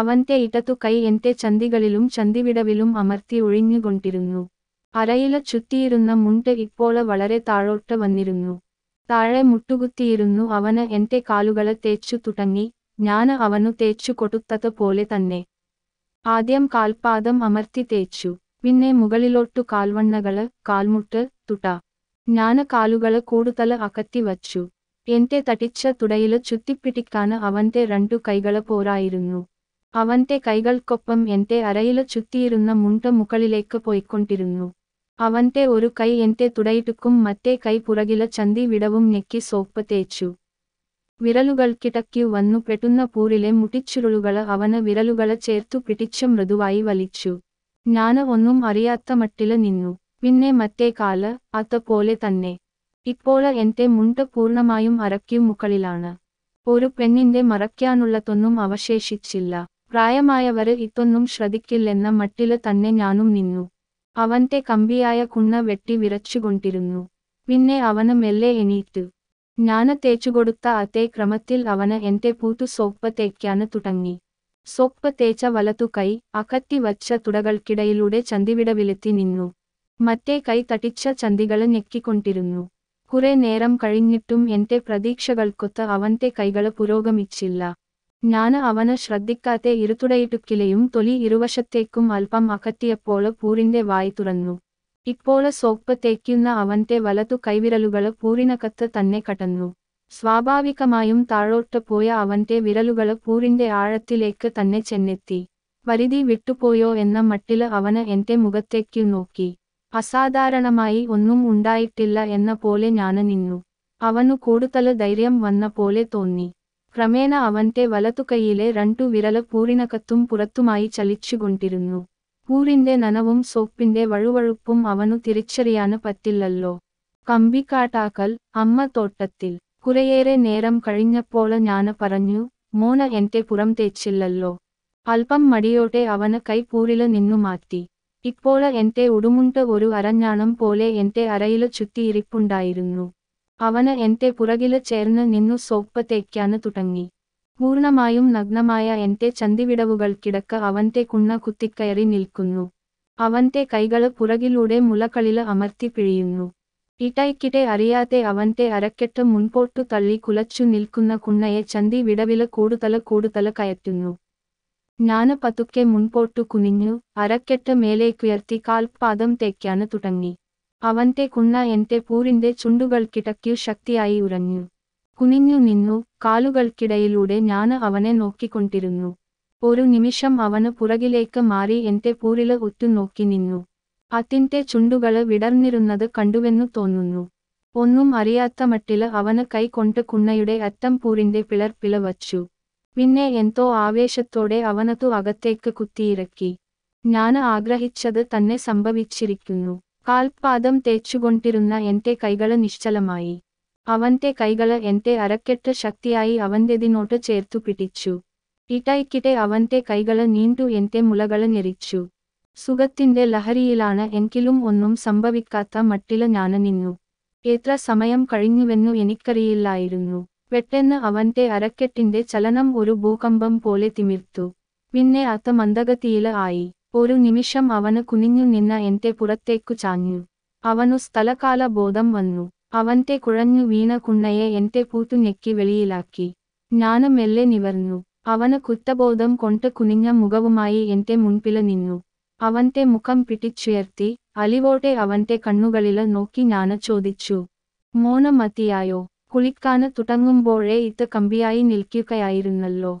അവന്റെ ഇടത്തു കൈ എന്റെ ചന്തികളിലും ചന്തിവിടവിലും അമർത്തി ഒഴിഞ്ഞുകൊണ്ടിരുന്നു അരയില ചുറ്റിയിരുന്ന മുണ്ട് ഇപ്പോൾ വളരെ താഴോട്ട് വന്നിരുന്നു താഴെ മുട്ടുകുത്തിയിരുന്നു അവന് എന്റെ കാലുകളെ തേച്ചു തുടങ്ങി ഞാൻ അവനു തേച്ചു കൊടുത്തത് പോലെ തന്നെ ആദ്യം കാൽപാദം അമർത്തി തേച്ചു പിന്നെ മുകളിലോട്ടു കാൽവണ്ണകള് കാൽമുട്ട് തുട ഞാന് കാലുകള് കൂടുതൽ അകത്തി വച്ചു എന്റെ തടിച്ച തുടയില് ചുറ്റിപ്പിടിക്കാൻ അവന്റെ രണ്ടു കൈകള് പോരായിരുന്നു അവന്റെ കൈകൾക്കൊപ്പം എന്റെ അരയില ചുറ്റിയിരുന്ന മുണ്ട മുകളിലേക്ക് പോയിക്കൊണ്ടിരുന്നു അവന്റെ ഒരു കൈ എന്റെ തുടയിടുക്കും മറ്റേ കൈ പുറകില ചന്തി വിടവും ഞെക്കി സോപ്പ് തേച്ചു കിടക്കി വന്നു പെട്ടുന്ന പൂരിലെ മുട്ടിച്ചുരുളുകള് അവന് വിരലുകളെ ചേർത്തു പിടിച്ച മൃദുവായി വലിച്ചു ഞാന് ഒന്നും അറിയാത്ത മട്ടില് നിന്നു പിന്നെ മറ്റേ കാല് അതുപോലെ തന്നെ ഇപ്പോൾ എന്റെ മുണ്ട് പൂർണ്ണമായും അരയ്ക്കു മുകളിലാണ് ഒരു പെണ്ണിന്റെ മറയ്ക്കാനുള്ളതൊന്നും അവശേഷിച്ചില്ല പ്രായമായവര് ഇതൊന്നും ശ്രദ്ധിക്കില്ലെന്ന മട്ടില് തന്നെ ഞാനും നിന്നു അവന്റെ കമ്പിയായ കുണ്ണ വെട്ടി വിരച്ചുകൊണ്ടിരുന്നു പിന്നെ അവന് മെല്ലെ എണീറ്റ് ഞാന് തേച്ചുകൊടുത്ത അതേ ക്രമത്തിൽ അവന് എന്റെ പൂത്തു സോപ്പ് തേക്കാന് തുടങ്ങി സോപ്പ് തേച്ച വലത്തു കൈ അകത്തി വച്ച തുടകൾക്കിടയിലൂടെ വിലത്തി നിന്നു മറ്റേ കൈ തട്ടിച്ച ചന്തികള് ഞെക്കിക്കൊണ്ടിരുന്നു കുറെ നേരം കഴിഞ്ഞിട്ടും എന്റെ പ്രതീക്ഷകൾക്കൊത്ത് അവന്റെ കൈകള് പുരോഗമിച്ചില്ല ജ്ഞാന അവന് ശ്രദ്ധിക്കാതെ ഇരുതുടയിട്ടുക്കിലയും തൊലി ഇരുവശത്തേക്കും അല്പം അകത്തിയപ്പോൾ പൂരിന്റെ വായി തുറന്നു ഇപ്പോൾ സോപ്പ് തേക്കുന്ന അവന്റെ വലതു കൈവിരലുകൾ പൂരിനകത്ത് തന്നെ കടന്നു സ്വാഭാവികമായും താഴോട്ട് പോയ അവന്റെ വിരലുകൾ പൂരിന്റെ ആഴത്തിലേക്ക് തന്നെ ചെന്നെത്തി പരിധി വിട്ടുപോയോ എന്ന മട്ടില് അവന് എന്റെ മുഖത്തേക്കു നോക്കി അസാധാരണമായി ഒന്നും ഉണ്ടായിട്ടില്ല എന്ന പോലെ ഞാന് നിന്നു അവനു കൂടുതൽ ധൈര്യം വന്ന പോലെ തോന്നി ക്രമേണ അവന്റെ വലത്തുകൈയിലെ രണ്ടു വിരല പൂരിനകത്തും പുറത്തുമായി ചലിച്ചുകൊണ്ടിരുന്നു പൂരിന്റെ നനവും സോപ്പിന്റെ വഴുവഴുപ്പും അവനു തിരിച്ചറിയാന് പറ്റില്ലല്ലോ കമ്പിക്കാട്ടാക്കൽ അമ്മ തോട്ടത്തിൽ കുറേയേറെ നേരം കഴിഞ്ഞപ്പോള് ഞാൻ പറഞ്ഞു മോന എന്റെ പുറം തേച്ചില്ലല്ലോ അല്പം മടിയോടെ അവന് കൈപ്പൂരില് നിന്നു മാറ്റി ഇപ്പോള് എന്റെ ഉടുമുണ്ട് ഒരു അരഞ്ഞാണം പോലെ എന്റെ അരയില് ചുറ്റിയിരിപ്പുണ്ടായിരുന്നു അവന് എന്റെ പുറകില് ചേർന്ന് നിന്നു സോപ്പ് തേക്കാന് തുടങ്ങി പൂർണമായും നഗ്നമായ എന്റെ ചന്തിവിടവുകൾക്കിടക്ക് അവന്റെ കുണ്ണ കുത്തിക്കയറി നിൽക്കുന്നു അവന്റെ കൈകള് പുറകിലൂടെ മുലകളില് അമർത്തി പിഴിയുന്നു ഇടയ്ക്കിടെ അറിയാതെ അവന്റെ അരക്കെട്ട് മുൻപോട്ടു തള്ളി കുലച്ചു നിൽക്കുന്ന കുണ്ണയെ ചന്തി വിടവില് കൂടുതല് കൂടുതല് കയറ്റുന്നു ഞാന് പതുക്കെ മുൻപോട്ടു കുനിഞ്ഞു അരക്കെട്ട് മേലേക്കുയർത്തി കാൽപാദം തേക്കാന് തുടങ്ങി അവന്റെ കുണ്ണ എന്റെ പൂരിന്റെ ചുണ്ടുകൾക്കിടയ്ക്കു ശക്തിയായി ഉറഞ്ഞു കുനിഞ്ഞു നിന്നു കാലുകൾക്കിടയിലൂടെ ഞാൻ അവനെ നോക്കിക്കൊണ്ടിരുന്നു ഒരു നിമിഷം അവന് പുറകിലേക്ക് മാറി എന്റെ പൂരില് ഉറ്റുനോക്കി നിന്നു അതിന്റെ ചുണ്ടുകള് വിടർന്നിരുന്നത് കണ്ടുവെന്നു തോന്നുന്നു ഒന്നും അറിയാത്ത മട്ടില് അവന് കൈകൊണ്ട് കുണ്ണയുടെ അറ്റം പൂരിന്റെ പിളർപ്പില വച്ചു പിന്നെ എന്തോ ആവേശത്തോടെ അവനതു അകത്തേക്ക് കുത്തിയിറക്കി ഞാൻ ആഗ്രഹിച്ചത് തന്നെ സംഭവിച്ചിരിക്കുന്നു കാൽപാദം തേച്ചുകൊണ്ടിരുന്ന എന്റെ കൈകള് നിശ്ചലമായി അവന്റെ കൈകള് എന്റെ അരക്കെട്ട് ശക്തിയായി അവന്റെതിനോട്ട് ചേർത്തു പിടിച്ചു ഇടയ്ക്കിടെ അവന്റെ കൈകള് നീണ്ടു എന്റെ മുലകള് ഞെരിച്ചു സുഖത്തിന്റെ ലഹരിയിലാണ് എങ്കിലും ഒന്നും സംഭവിക്കാത്ത മട്ടില് ഞാന് നിന്നു എത്ര സമയം കഴിഞ്ഞുവെന്നു എനിക്കറിയില്ലായിരുന്നു പെട്ടെന്ന് അവന്റെ അരക്കെട്ടിന്റെ ചലനം ഒരു ഭൂകമ്പം പോലെ തിമിർത്തു പിന്നെ അത് മന്ദഗതിയില് ആയി ഒരു നിമിഷം അവന് കുനിഞ്ഞു നിന്ന എന്റെ പുറത്തേക്കു ചാഞ്ഞു അവനു സ്ഥലകാല ബോധം വന്നു അവന്റെ കുഴഞ്ഞു വീണ കുണ്ണയെ എന്റെ പൂത്തു ഞെക്കി വെളിയിലാക്കി ഞാനും മെല്ലെ നിവർന്നു അവന് കുത്തബോധം കൊണ്ട് കുനിഞ്ഞ മുഖവുമായി എന്റെ മുൻപില് നിന്നു അവന്റെ മുഖം പിടിച്ചുയർത്തി അലിവോടെ അവന്റെ കണ്ണുകളില് നോക്കി ഞാൻ ചോദിച്ചു മോനം മതിയായോ കുളിക്കാന് തുടങ്ങുമ്പോഴേ ഇത് കമ്പിയായി നിൽക്കുകയായിരുന്നല്ലോ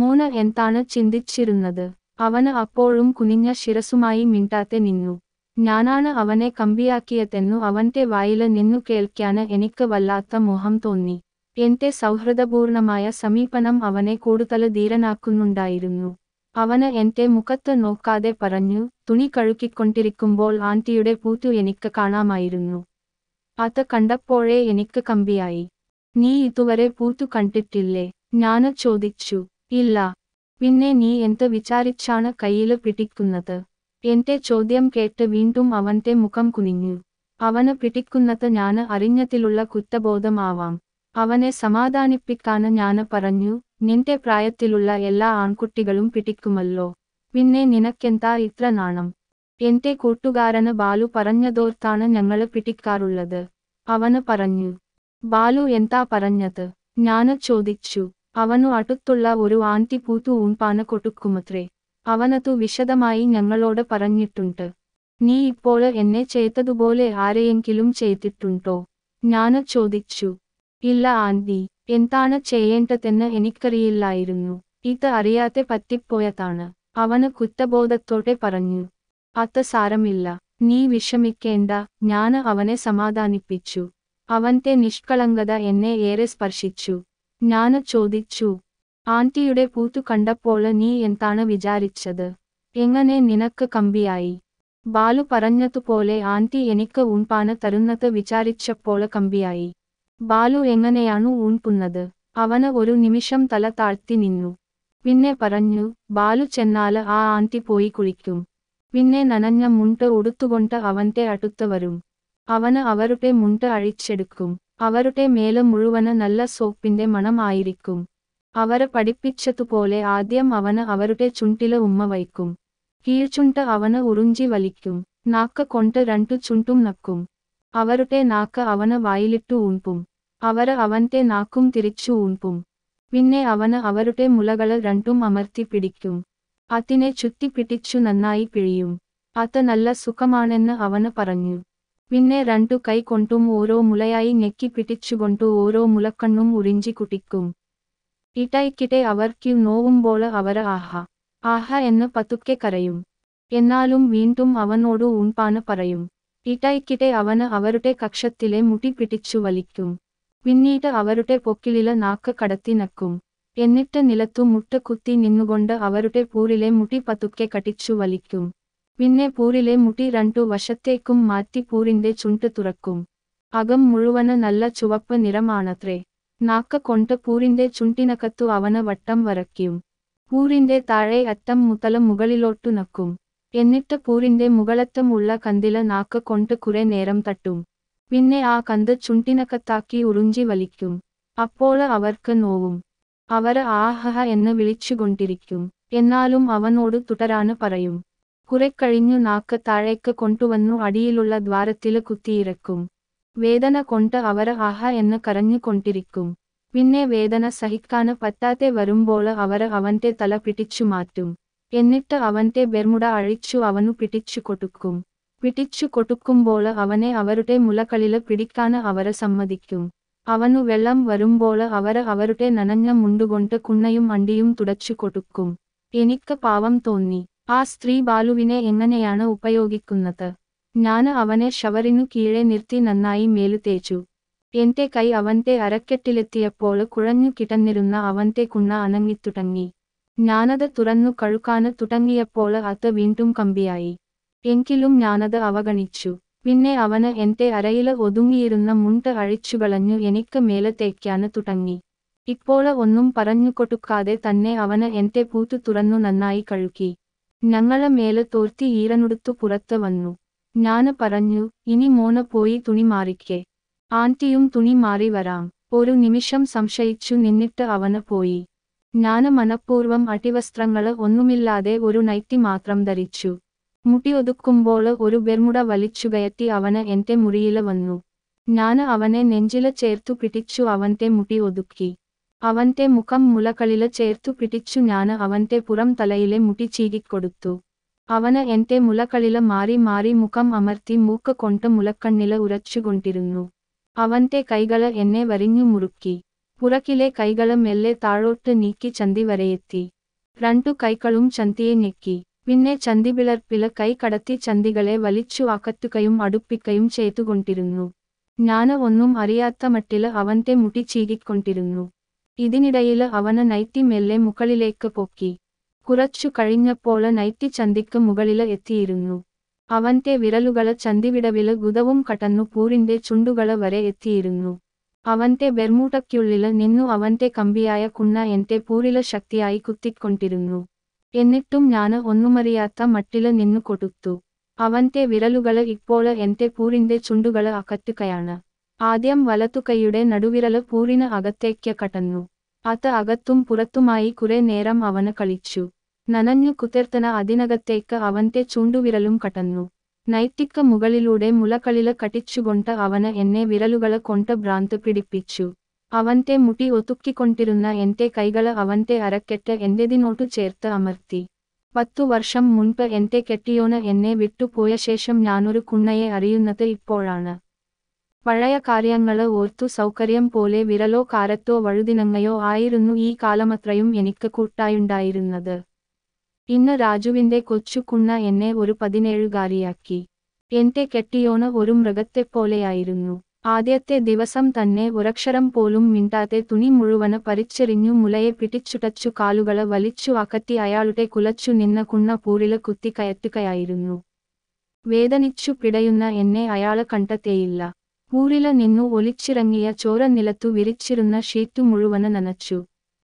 മോന എന്താണ് ചിന്തിച്ചിരുന്നത് അവന് അപ്പോഴും കുനിഞ്ഞ ശിരസുമായി മിണ്ടാതെ നിന്നു ഞാനാണ് അവനെ കമ്പിയാക്കിയതെന്നു അവന്റെ വായില് നിന്നു കേൾക്കാന് എനിക്ക് വല്ലാത്ത മോഹം തോന്നി എന്റെ സൗഹൃദപൂർണമായ സമീപനം അവനെ കൂടുതൽ ധീരനാക്കുന്നുണ്ടായിരുന്നു അവന് എന്റെ മുഖത്ത് നോക്കാതെ പറഞ്ഞു തുണി കഴുകിക്കൊണ്ടിരിക്കുമ്പോൾ ആന്റിയുടെ പൂത്തു എനിക്ക് കാണാമായിരുന്നു അത് കണ്ടപ്പോഴേ എനിക്ക് കമ്പിയായി നീ ഇതുവരെ പൂത്തു കണ്ടിട്ടില്ലേ ഞാന് ചോദിച്ചു ഇല്ല പിന്നെ നീ എന്ത് വിചാരിച്ചാണ് കയ്യില് പിടിക്കുന്നത് എന്റെ ചോദ്യം കേട്ട് വീണ്ടും അവന്റെ മുഖം കുനിഞ്ഞു അവന് പിടിക്കുന്നത് ഞാന് അറിഞ്ഞതിലുള്ള കുറ്റബോധമാവാം അവനെ സമാധാനിപ്പിക്കാന് ഞാന് പറഞ്ഞു നിന്റെ പ്രായത്തിലുള്ള എല്ലാ ആൺകുട്ടികളും പിടിക്കുമല്ലോ പിന്നെ നിനക്കെന്താ ഇത്ര നാണം എന്റെ കൂട്ടുകാരന് ബാലു പറഞ്ഞതോർത്താണ് ഞങ്ങള് പിടിക്കാറുള്ളത് അവന് പറഞ്ഞു ബാലു എന്താ പറഞ്ഞത് ഞാന് ചോദിച്ചു അവനു അടുത്തുള്ള ഒരു ആന്റി പൂത്തു ഊമ്പാന കൊടുക്കുമത്രേ അവനതു വിശദമായി ഞങ്ങളോട് പറഞ്ഞിട്ടുണ്ട് നീ ഇപ്പോൾ എന്നെ ചെയ്തതുപോലെ ആരെയെങ്കിലും ചെയ്തിട്ടുണ്ടോ ഞാന് ചോദിച്ചു ഇല്ല ആന്റി എന്താണ് ചെയ്യേണ്ടതെന്ന് എനിക്കറിയില്ലായിരുന്നു ഇത് അറിയാതെ പറ്റിപ്പോയതാണ് അവന് കുറ്റബോധത്തോടെ പറഞ്ഞു അത് സാരമില്ല നീ വിഷമിക്കേണ്ട ഞാന് അവനെ സമാധാനിപ്പിച്ചു അവന്റെ നിഷ്കളങ്കത എന്നെ ഏറെ സ്പർശിച്ചു ഞാന് ചോദിച്ചു ആന്റിയുടെ പൂത്തു കണ്ടപ്പോള് നീ എന്താണ് വിചാരിച്ചത് എങ്ങനെ നിനക്ക് കമ്പിയായി ബാലു പറഞ്ഞതുപോലെ ആന്റി എനിക്ക് ഊൺപാന് തരുന്നത് വിചാരിച്ചപ്പോൾ കമ്പിയായി ബാലു എങ്ങനെയാണ് ഊൺപുന്നത് അവന് ഒരു നിമിഷം തല താഴ്ത്തി നിന്നു പിന്നെ പറഞ്ഞു ബാലു ചെന്നാല് ആ ആന്റി പോയി കുളിക്കും പിന്നെ നനഞ്ഞ മുണ്ട് ഉടുത്തുകൊണ്ട് അവന്റെ അടുത്ത് വരും അവന് അവരുടെ മുണ്ട് അഴിച്ചെടുക്കും അവരുടെ മേല് മുഴുവന് നല്ല സോപ്പിന്റെ മണം ആയിരിക്കും അവരെ പഠിപ്പിച്ചതുപോലെ ആദ്യം അവന് അവരുടെ ചുണ്ടില് ഉമ്മ വയ്ക്കും കീഴ്ചുണ്ട് അവന് ഉറിഞ്ചി വലിക്കും നാക്ക കൊണ്ട് രണ്ടു ചുണ്ടും നക്കും അവരുടെ നാക്ക് അവന് വായിലിട്ടു ഊമ്പും അവര് അവന്റെ നാക്കും തിരിച്ചു ഊമ്പും പിന്നെ അവന് അവരുടെ മുലകള് രണ്ടും അമർത്തി പിടിക്കും അതിനെ ചുറ്റിപ്പിടിച്ചു നന്നായി പിഴിയും അത് നല്ല സുഖമാണെന്ന് അവന് പറഞ്ഞു പിന്നെ രണ്ടു കൊണ്ടും ഓരോ മുലയായി ഞെക്കി പിടിച്ചുകൊണ്ട് ഓരോ മുലക്കണ്ണും ഉറിഞ്ചി കുടിക്കും ഇടയ്ക്കിടെ നോവും നോവുമ്പോൾ അവർ ആഹ ആഹ എന്ന് പതുക്കെ കരയും എന്നാലും വീണ്ടും അവനോട് ഉൺപാണ് പറയും ഇടയ്ക്കിടെ അവന് അവരുടെ കക്ഷത്തിലെ മുടി പിടിച്ചു വലിക്കും പിന്നീട് അവരുടെ പൊക്കിളിലെ നാക്ക് കടത്തി നക്കും എന്നിട്ട് നിലത്തു മുട്ട കുത്തി നിന്നുകൊണ്ട് അവരുടെ പൂരിലെ മുടി പതുക്കെ കടിച്ചു വലിക്കും പിന്നെ പൂരിലെ മുടി രണ്ടു വശത്തേക്കും മാറ്റി പൂരിന്റെ ചുണ്ട് തുറക്കും അകം മുഴുവന് നല്ല ചുവപ്പ് നിറമാണത്രേ നാക്ക കൊണ്ട് പൂരിന്റെ ചുണ്ടിനകത്തു അവന് വട്ടം വരയ്ക്കും പൂരിന്റെ താഴെ അറ്റം മുതല മുകളിലോട്ടു നക്കും എന്നിട്ട് പൂരിന്റെ മുകളറ്റമുള്ള കന്തില നാക്ക കൊണ്ട് കുറെ നേരം തട്ടും പിന്നെ ആ കന്ത് ചുണ്ടിനകത്താക്കി ഉറിഞ്ചി വലിക്കും അപ്പോൾ അവർക്ക് നോവും അവർ ആഹഹ എന്ന് വിളിച്ചുകൊണ്ടിരിക്കും എന്നാലും അവനോട് തുടരാന് പറയും കുറെക്കഴിഞ്ഞു നാക്ക് താഴേക്ക് കൊണ്ടുവന്നു അടിയിലുള്ള ദ്വാരത്തില് കുത്തിയിരക്കും വേദന കൊണ്ട് അവർ ആഹ എന്ന് കരഞ്ഞുകൊണ്ടിരിക്കും പിന്നെ വേദന സഹിക്കാന് പറ്റാതെ വരുമ്പോൾ അവർ അവന്റെ തല പിടിച്ചു മാറ്റും എന്നിട്ട് അവന്റെ ബെർമുട അഴിച്ചു അവനു പിടിച്ചു കൊടുക്കും പിടിച്ചു കൊടുക്കുമ്പോൾ അവനെ അവരുടെ മുലകളില് പിടിക്കാന് അവരെ സമ്മതിക്കും അവനു വെള്ളം വരുമ്പോൾ അവർ അവരുടെ നനഞ്ഞ മുണ്ടുകൊണ്ട് കുണ്ണയും അണ്ടിയും തുടച്ചു കൊടുക്കും എനിക്ക് പാവം തോന്നി ആ സ്ത്രീ ബാലുവിനെ എങ്ങനെയാണ് ഉപയോഗിക്കുന്നത് ഞാന് അവനെ ഷവറിനു കീഴെ നിർത്തി നന്നായി മേലു തേച്ചു എന്റെ കൈ അവന്റെ അരക്കെട്ടിലെത്തിയപ്പോൾ കുഴഞ്ഞു കിടന്നിരുന്ന അവന്റെ കുണ്ണ അനങ്ങിത്തുടങ്ങി ഞാനത് തുറന്നു കഴുക്കാന് തുടങ്ങിയപ്പോൾ അത് വീണ്ടും കമ്പിയായി എങ്കിലും ഞാനത് അവഗണിച്ചു പിന്നെ അവന് എന്റെ അരയിൽ ഒതുങ്ങിയിരുന്ന മുണ്ട് അഴിച്ചുകളഞ്ഞു എനിക്ക് മേലെ തേക്കാന് തുടങ്ങി ഇപ്പോൾ ഒന്നും പറഞ്ഞു കൊടുക്കാതെ തന്നെ അവന് എന്റെ പൂത്തു തുറന്നു നന്നായി കഴുകി ഞങ്ങളെ മേലെ തോർത്തി ഈരനുടുത്തു പുറത്ത് വന്നു ഞാന് പറഞ്ഞു ഇനി മോന പോയി തുണി മാറിക്കേ ആന്റിയും തുണി മാറി വരാം ഒരു നിമിഷം സംശയിച്ചു നിന്നിട്ട് അവന് പോയി ഞാന് മനഃപൂർവം അടിവസ്ത്രങ്ങള് ഒന്നുമില്ലാതെ ഒരു നൈറ്റി മാത്രം ധരിച്ചു മുടി ഒതുക്കുമ്പോള് ഒരു ബെർമുട വലിച്ചുകയറ്റി അവന് എന്റെ മുറിയില് വന്നു ഞാന് അവനെ നെഞ്ചില് ചേർത്തു പിടിച്ചു അവന്റെ മുടി ഒതുക്കി അവന്റെ മുഖം മുലകളില് ചേർത്തു പിടിച്ചു ഞാൻ അവന്റെ പുറം തലയിലെ മുടി ചീകിക്കൊടുത്തു അവന് എന്റെ മുലകളില് മാറി മാറി മുഖം അമർത്തി മൂക്ക് കൊണ്ട് മുലക്കണ്ണില് ഉരച്ചുകൊണ്ടിരുന്നു അവന്റെ കൈകള് എന്നെ വരിഞ്ഞു മുറുക്കി പുറകിലെ കൈകള് മെല്ലെ താഴോട്ട് നീക്കി ചന്തി വരെയെത്തി രണ്ടു കൈകളും ചന്തിയെ ഞെക്കി പിന്നെ ചന്തി വിളർപ്പില് കൈ കടത്തി ചന്തികളെ വലിച്ചു അകത്തുകയും അടുപ്പിക്കുകയും ചെയ്തുകൊണ്ടിരുന്നു ഞാന് ഒന്നും അറിയാത്ത മട്ടില് അവന്റെ മുടി ചീകിക്കൊണ്ടിരുന്നു ഇതിനിടയിൽ അവന് നൈറ്റി മെല്ലെ മുകളിലേക്ക് പൊക്കി കുറച്ചു കഴിഞ്ഞപ്പോള് നൈറ്റി ചന്തിക്ക് മുകളിൽ എത്തിയിരുന്നു അവന്റെ വിരലുകള് ചന്തിവിടവില് ഗുതവും കടന്നു പൂരിന്റെ ചുണ്ടുകള് വരെ എത്തിയിരുന്നു അവന്റെ ബെർമൂട്ടയ്ക്കുള്ളില് നിന്നു അവന്റെ കമ്പിയായ കുണ്ണ എന്റെ പൂരില് ശക്തിയായി കുത്തിക്കൊണ്ടിരുന്നു എന്നിട്ടും ഞാൻ ഒന്നുമറിയാത്ത മട്ടില് നിന്നു കൊടുത്തു അവന്റെ വിരലുകള് ഇപ്പോള് എന്റെ പൂരിന്റെ ചുണ്ടുകള് അകറ്റുകയാണ് ആദ്യം വലത്തുകൈയുടെ നടുവിരല് പൂറിന് അകത്തേക്ക് കടന്നു അത് അകത്തും പുറത്തുമായി കുറെ നേരം അവന് കളിച്ചു നനഞ്ഞു കുതിർത്തന അതിനകത്തേക്ക് അവന്റെ ചൂണ്ടുവിരലും കടന്നു നൈറ്റിക്ക് മുകളിലൂടെ മുലകളില് കട്ടിച്ചുകൊണ്ട് അവന് എന്നെ വിരലുകള് കൊണ്ട് ഭ്രാന്ത് പിടിപ്പിച്ചു അവന്റെ മുടി ഒതുക്കിക്കൊണ്ടിരുന്ന എന്റെ കൈകള് അവന്റെ അരക്കെട്ട് എന്റേതിനോട്ടു ചേർത്ത് അമർത്തി പത്തു വർഷം മുൻപ് എന്റെ കെട്ടിയോന് എന്നെ വിട്ടുപോയ ശേഷം ഞാനൊരു കുണ്ണയെ അറിയുന്നത് ഇപ്പോഴാണ് പഴയ കാര്യങ്ങള് ഓർത്തു സൗകര്യം പോലെ വിരലോ കാരത്തോ വഴുതിനങ്ങയോ ആയിരുന്നു ഈ കാലമത്രയും എനിക്ക് കൂട്ടായുണ്ടായിരുന്നത് ഇന്ന് രാജുവിന്റെ കൊച്ചുകുണ്ണ എന്നെ ഒരു പതിനേഴുകാരിയാക്കി എന്റെ കെട്ടിയോണ് ഒരു മൃഗത്തെപ്പോലെയായിരുന്നു ആദ്യത്തെ ദിവസം തന്നെ ഒരക്ഷരം പോലും മിണ്ടാതെ തുണി മുഴുവന് പരിച്ചെറിഞ്ഞു മുലയെ പിടിച്ചുടച്ചു കാലുകള് വലിച്ചു അകറ്റി അയാളുടെ കുലച്ചു നിന്ന കുണ്ണ പൂരില് കുത്തി കയറ്റുകയായിരുന്നു വേദനിച്ചു പിടയുന്ന എന്നെ അയാള് കണ്ടെത്തേയില്ല മൂരില നിന്നു ഒലിച്ചിറങ്ങിയ ചോര നിലത്തു വിരിച്ചിരുന്ന ഷീറ്റു മുഴുവന നനച്ചു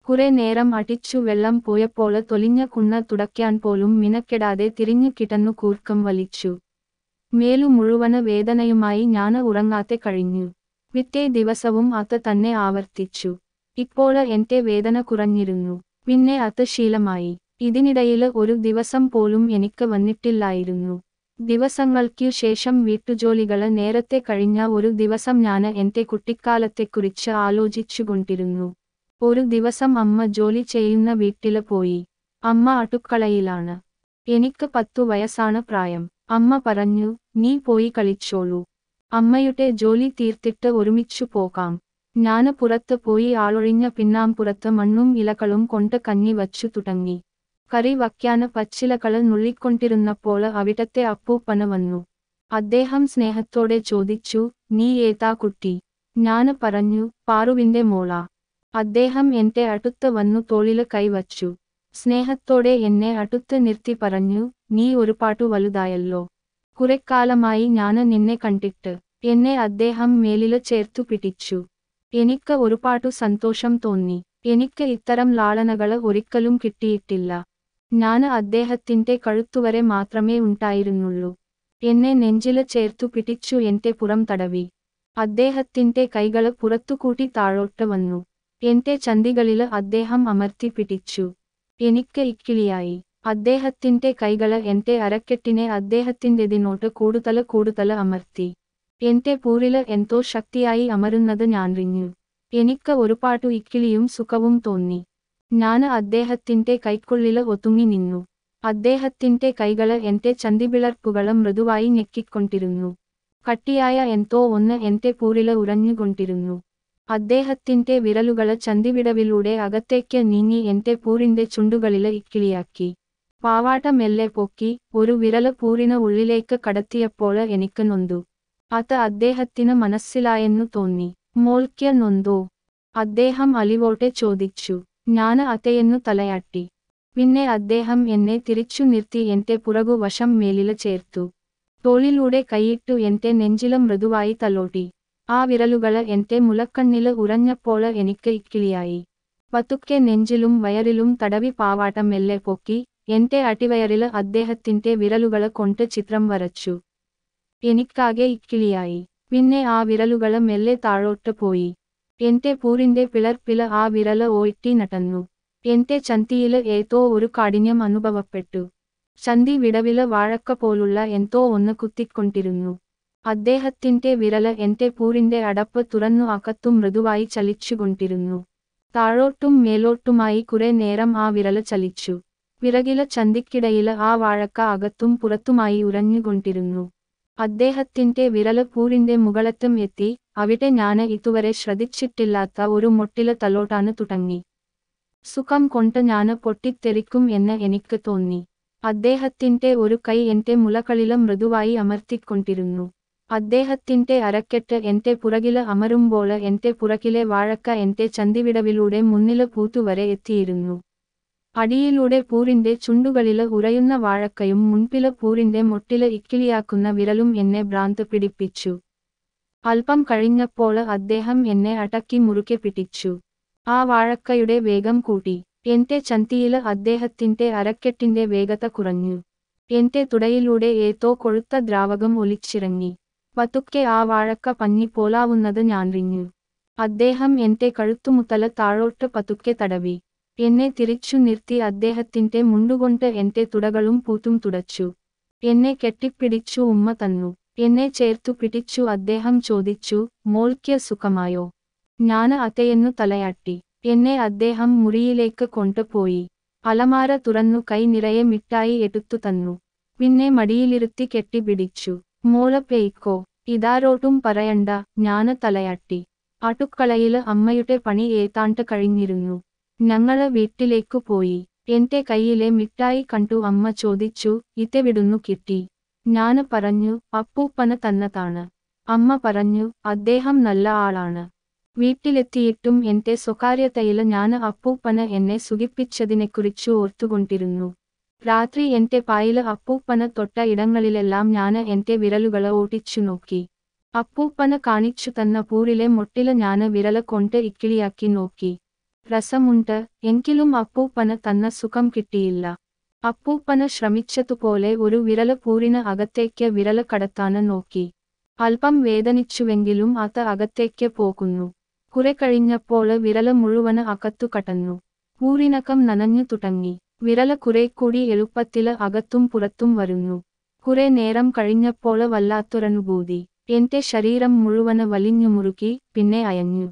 കുറെ നേരം അടിച്ചു വെള്ളം പോയപ്പോൾ തൊലിഞ്ഞ കുണ്ണ തുടയ്ക്കാൻ പോലും മിനക്കെടാതെ തിരിഞ്ഞു കിടന്നു കൂർക്കം വലിച്ചു മേലു മുഴുവന വേദനയുമായി ഞാന് ഉറങ്ങാതെ കഴിഞ്ഞു പിറ്റേ ദിവസവും അത് തന്നെ ആവർത്തിച്ചു ഇപ്പോൾ എന്റെ വേദന കുറഞ്ഞിരുന്നു പിന്നെ അത് ശീലമായി ഇതിനിടയില് ഒരു ദിവസം പോലും എനിക്ക് വന്നിട്ടില്ലായിരുന്നു ദിവസങ്ങൾക്കു ശേഷം വീട്ടുജോലികള് നേരത്തെ കഴിഞ്ഞ ഒരു ദിവസം ഞാന് എന്റെ കുട്ടിക്കാലത്തെക്കുറിച്ച് ആലോചിച്ചുകൊണ്ടിരുന്നു ഒരു ദിവസം അമ്മ ജോലി ചെയ്യുന്ന വീട്ടില് പോയി അമ്മ അടുക്കളയിലാണ് എനിക്ക് പത്തു വയസ്സാണ് പ്രായം അമ്മ പറഞ്ഞു നീ പോയി കളിച്ചോളൂ അമ്മയുടെ ജോലി തീർത്തിട്ട് ഒരുമിച്ചു പോകാം ഞാന് പുറത്ത് പോയി ആളൊഴിഞ്ഞ പുറത്ത് മണ്ണും ഇലകളും കൊണ്ട് കഞ്ഞി വച്ചു തുടങ്ങി കറി വയ്ക്കാന് പച്ചിലകള് നുള്ളിക്കൊണ്ടിരുന്നപ്പോള് അവിടത്തെ അപ്പൂപ്പന് വന്നു അദ്ദേഹം സ്നേഹത്തോടെ ചോദിച്ചു നീ ഏതാ കുട്ടി ഞാൻ പറഞ്ഞു പാറുവിന്റെ മോള അദ്ദേഹം എന്റെ അടുത്ത് വന്നു തോളില് കൈവച്ചു സ്നേഹത്തോടെ എന്നെ അടുത്ത് നിർത്തി പറഞ്ഞു നീ ഒരു പാട്ടു വലുതായല്ലോ കുറെക്കാലമായി ഞാന് നിന്നെ കണ്ടിട്ട് എന്നെ അദ്ദേഹം മേലില് ചേർത്തു പിടിച്ചു എനിക്ക് പാട്ടു സന്തോഷം തോന്നി എനിക്ക് ഇത്തരം ലാളനകള് ഒരിക്കലും കിട്ടിയിട്ടില്ല ഞാൻ അദ്ദേഹത്തിന്റെ കഴുത്തുവരെ മാത്രമേ ഉണ്ടായിരുന്നുള്ളൂ എന്നെ നെഞ്ചില് ചേർത്തു പിടിച്ചു എന്റെ പുറം തടവി അദ്ദേഹത്തിന്റെ കൈകള് പുറത്തുകൂട്ടി താഴോട്ട് വന്നു എന്റെ ചന്തികളില് അദ്ദേഹം അമർത്തി പിടിച്ചു എനിക്ക് ഇക്കിളിയായി അദ്ദേഹത്തിന്റെ കൈകള് എന്റെ അരക്കെട്ടിനെ അദ്ദേഹത്തിൻ്റെതിനോട്ട് കൂടുതല് കൂടുതല് അമർത്തി എന്റെ പൂരില് എന്തോ ശക്തിയായി അമരുന്നത് ഞാൻ റിഞ്ഞു എനിക്ക് ഒരുപാട് ഇക്കിളിയും സുഖവും തോന്നി ഞാൻ അദ്ദേഹത്തിന്റെ കൈക്കുള്ളില് ഒതുങ്ങി നിന്നു അദ്ദേഹത്തിന്റെ കൈകള് എന്റെ ചന്തിവിളർപ്പുകള് മൃദുവായി ഞെക്കിക്കൊണ്ടിരുന്നു കട്ടിയായ എന്തോ ഒന്ന് എന്റെ കൂറില് ഉറഞ്ഞുകൊണ്ടിരുന്നു അദ്ദേഹത്തിന്റെ വിരലുകള് ചന്തിവിടവിലൂടെ അകത്തേക്ക് നീങ്ങി എന്റെ പൂരിന്റെ ചുണ്ടുകളില് ഇക്കിളിയാക്കി പാവാട്ട മെല്ലെ പൊക്കി ഒരു വിരല് പൂരിന് ഉള്ളിലേക്ക് കടത്തിയപ്പോൾ എനിക്ക് നൊന്തു അത് അദ്ദേഹത്തിന് മനസ്സിലായെന്നു തോന്നി മോൾക്ക് നൊന്തോ അദ്ദേഹം അലിവോട്ടെ ചോദിച്ചു ജ്ഞാന അതയെന്നു തലയാട്ടി പിന്നെ അദ്ദേഹം എന്നെ തിരിച്ചു നിർത്തി എന്റെ പുറകു വശം മേലില ചേർത്തു തോളിലൂടെ കൈയിട്ടു എന്റെ നെഞ്ചിലും മൃദുവായി തലോട്ടി ആ വിരലുകൾ എന്റെ മുലക്കണ്ണില് ഉറഞ്ഞപ്പോൾ എനിക്ക് ഇക്കിളിയായി പത്തുക്കെ നെഞ്ചിലും വയറിലും തടവി പാവാട്ടം എല്ലെ പൊക്കി എന്റെ അടിവയറില് അദ്ദേഹത്തിന്റെ വിരലുകൾ കൊണ്ട് ചിത്രം വരച്ചു എനിക്കാകെ ഇക്കിളിയായി പിന്നെ ആ വിരലുകൾ മെല്ലെ താഴോട്ട് പോയി എന്റെ പൂരിന്റെ പിളർപ്പില ആ വിരല ഓയിട്ടി നടന്നു എന്റെ ചന്തിയില് ഏതോ ഒരു കാഠിന്യം അനുഭവപ്പെട്ടു ചന്തി വിടവില് വാഴക്ക പോലുള്ള എന്തോ ഒന്ന് കുത്തിക്കൊണ്ടിരുന്നു അദ്ദേഹത്തിന്റെ വിരല് എന്റെ പൂരിന്റെ അടപ്പ് തുറന്നു അകത്തും മൃദുവായി ചലിച്ചുകൊണ്ടിരുന്നു താഴോട്ടും മേലോട്ടുമായി കുറെ നേരം ആ വിരല് ചലിച്ചു പിറകില ചന്തിക്കിടയില് ആ വാഴക്ക അകത്തും പുറത്തുമായി ഉറഞ്ഞുകൊണ്ടിരുന്നു അദ്ദേഹത്തിന്റെ വിരല് പൂരിന്റെ മുകളത്തും എത്തി അവിടെ ഞാൻ ഇതുവരെ ശ്രദ്ധിച്ചിട്ടില്ലാത്ത ഒരു മുട്ടില തലോട്ടാണ് തുടങ്ങി സുഖം കൊണ്ട് ഞാൻ പൊട്ടിത്തെറിക്കും എന്ന് എനിക്ക് തോന്നി അദ്ദേഹത്തിന്റെ ഒരു കൈ എന്റെ മുലകളില മൃദുവായി അമർത്തിക്കൊണ്ടിരുന്നു അദ്ദേഹത്തിന്റെ അരക്കെട്ട് എന്റെ പുറകില് അമരുമ്പോള് എന്റെ പുറകിലെ വാഴക്ക എന്റെ ചന്തിവിടവിലൂടെ മുന്നില് പൂത്തുവരെ എത്തിയിരുന്നു അടിയിലൂടെ പൂരിന്റെ ചുണ്ടുകളില് ഉറയുന്ന വാഴക്കയും മുൻപില പൂരിന്റെ മുട്ടില് ഇക്കിളിയാക്കുന്ന വിരലും എന്നെ ഭ്രാന്ത് പിടിപ്പിച്ചു അല്പം കഴിഞ്ഞപ്പോള് അദ്ദേഹം എന്നെ അടക്കി മുറുക്കെ പിടിച്ചു ആ വാഴക്കയുടെ വേഗം കൂട്ടി എന്റെ ചന്തിയില് അദ്ദേഹത്തിന്റെ അരക്കെട്ടിന്റെ വേഗത കുറഞ്ഞു എന്റെ തുടയിലൂടെ ഏതോ കൊഴുത്ത ദ്രാവകം ഒലിച്ചിറങ്ങി പതുക്കെ ആ വാഴക്ക പഞ്ഞി പോലാവുന്നത് റിഞ്ഞു അദ്ദേഹം എന്റെ കഴുത്തുമുത്തല താഴോട്ട് പതുക്കെ തടവി എന്നെ തിരിച്ചു നിർത്തി അദ്ദേഹത്തിൻ്റെ മുണ്ടുകൊണ്ട് എൻ്റെ തുടകളും പൂത്തും തുടച്ചു എന്നെ കെട്ടിപ്പിടിച്ചു ഉമ്മ തന്നു എന്നെ ചേർത്തു പിടിച്ചു അദ്ദേഹം ചോദിച്ചു മോൾക്ക് സുഖമായോ ഞാൻ അതയെന്നു തലയാട്ടി എന്നെ അദ്ദേഹം മുറിയിലേക്ക് കൊണ്ടുപോയി അലമാര തുറന്നു കൈ നിറയെ മിഠായി എടുത്തു തന്നു പിന്നെ മടിയിലിരുത്തി കെട്ടിപിടിച്ചു പേയ്ക്കോ ഇതാരോട്ടും പറയണ്ട ഞാന് തലയാട്ടി അടുക്കളയില് അമ്മയുടെ പണി ഏതാണ്ട് കഴിഞ്ഞിരുന്നു ഞങ്ങള് വീട്ടിലേക്കു പോയി എന്റെ കയ്യിലെ മിഠായി കണ്ടു അമ്മ ചോദിച്ചു ഇതെവിടുന്നു കിട്ടി ഞാന് പറഞ്ഞു അപ്പൂപ്പന തന്നതാണ് അമ്മ പറഞ്ഞു അദ്ദേഹം നല്ല ആളാണ് വീട്ടിലെത്തിയിട്ടും എന്റെ സ്വകാര്യതയില് ഞാന് അപ്പൂപ്പന എന്നെ സുഖിപ്പിച്ചതിനെക്കുറിച്ചു ഓർത്തുകൊണ്ടിരുന്നു രാത്രി എന്റെ പായില് അപ്പൂപ്പന തൊട്ട ഇടങ്ങളിലെല്ലാം ഞാന് എന്റെ വിരലുകൾ ഓടിച്ചു നോക്കി അപ്പൂപ്പന കാണിച്ചു തന്ന പൂരിലെ മുട്ടില് ഞാന് വിരല് കൊണ്ട് ഇക്കിളിയാക്കി നോക്കി രസമുണ്ട് എങ്കിലും അപ്പൂപ്പന് തന്ന സുഖം കിട്ടിയില്ല അപ്പൂപ്പന് ശ്രമിച്ചതുപോലെ ഒരു വിരല് പൂരിന് അകത്തേക്ക് വിരല് കടത്താന് നോക്കി അല്പം വേദനിച്ചുവെങ്കിലും അത് അകത്തേക്ക് പോകുന്നു കുറെ കഴിഞ്ഞപ്പോൾ വിരല് മുഴുവന് അകത്തു കടന്നു പൂരിനകം നനഞ്ഞു തുടങ്ങി വിരല് കുറെ കൂടി എളുപ്പത്തില് അകത്തും പുറത്തും വരുന്നു കുറെ നേരം കഴിഞ്ഞപ്പോൾ വല്ലാത്തൊരനുഭൂതി എന്റെ ശരീരം മുഴുവന് വലിഞ്ഞു മുറുക്കി പിന്നെ അയഞ്ഞു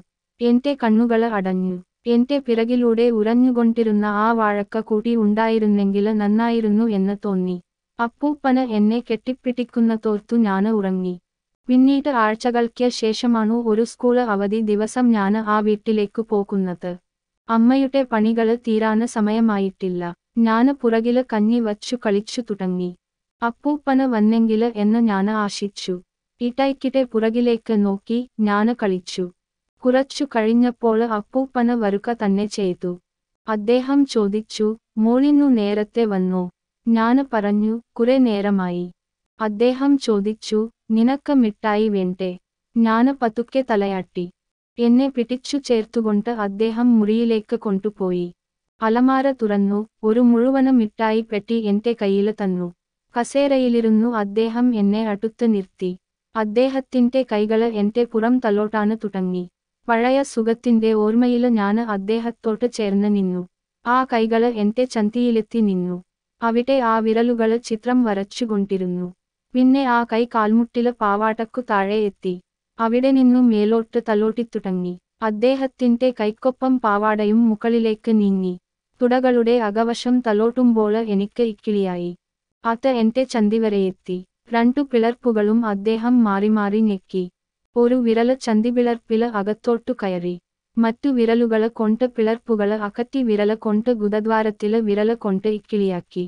എന്റെ കണ്ണുകള് അടഞ്ഞു എന്റെ പിറകിലൂടെ ഉറഞ്ഞുകൊണ്ടിരുന്ന ആ വാഴക്ക കൂടി ഉണ്ടായിരുന്നെങ്കിൽ നന്നായിരുന്നു എന്ന് തോന്നി അപ്പൂപ്പന് എന്നെ കെട്ടിപ്പിടിക്കുന്ന തോർത്തു ഞാന് ഉറങ്ങി പിന്നീട് ആഴ്ചകൾക്ക് ശേഷമാണു ഒരു സ്കൂൾ അവധി ദിവസം ഞാന് ആ വീട്ടിലേക്കു പോകുന്നത് അമ്മയുടെ പണികള് തീരാന് സമയമായിട്ടില്ല ഞാന് പുറകില് കഞ്ഞി വച്ചു കളിച്ചു തുടങ്ങി അപ്പൂപ്പന് വന്നെങ്കില് എന്ന് ഞാന് ആശിച്ചു ഇടയ്ക്കിടെ പുറകിലേക്ക് നോക്കി ഞാന് കളിച്ചു കുറച്ചു കഴിഞ്ഞപ്പോൾ അപ്പൂപ്പന് വരുക തന്നെ ചെയ്തു അദ്ദേഹം ചോദിച്ചു മോളിന്നു നേരത്തെ വന്നോ ഞാന് പറഞ്ഞു കുറെ നേരമായി അദ്ദേഹം ചോദിച്ചു നിനക്ക് മിഠായി വേണ്ടേ ഞാന് പതുക്കെ തലയാട്ടി എന്നെ പിടിച്ചു ചേർത്തുകൊണ്ട് അദ്ദേഹം മുറിയിലേക്ക് കൊണ്ടുപോയി അലമാര തുറന്നു ഒരു മുഴുവനും മിഠായി പെട്ടി എന്റെ കയ്യിൽ തന്നു കസേരയിലിരുന്നു അദ്ദേഹം എന്നെ അടുത്ത് നിർത്തി അദ്ദേഹത്തിൻ്റെ കൈകൾ എന്റെ പുറം തലോട്ടാണ് തുടങ്ങി പഴയ സുഖത്തിന്റെ ഓർമ്മയില് ഞാൻ അദ്ദേഹത്തോട്ട് ചേർന്ന് നിന്നു ആ കൈകള് എന്റെ ചന്തിയിലെത്തി നിന്നു അവിടെ ആ വിരലുകള് ചിത്രം വരച്ചുകൊണ്ടിരുന്നു പിന്നെ ആ കൈ കാൽമുട്ടില് പാവാട്ടക്കു താഴെ എത്തി അവിടെ നിന്നും മേലോട്ട് തലോട്ടിത്തുടങ്ങി അദ്ദേഹത്തിന്റെ കൈക്കൊപ്പം പാവാടയും മുകളിലേക്ക് നീങ്ങി തുടകളുടെ അകവശം തലോട്ടുമ്പോള് എനിക്ക് ഇക്കിളിയായി അത് എന്റെ എത്തി രണ്ടു പിളർപ്പുകളും അദ്ദേഹം മാറി മാറി ഞെക്കി ഒരു ചന്തി പിളർപ്പില അകത്തോട്ടു കയറി മറ്റു വിരലുകള് കൊണ്ട് പിളർപ്പുകള് അകറ്റി വിരല കൊണ്ട് ഗുദദ്വാരത്തില് വിരല കൊണ്ട് ഇക്കിളിയാക്കി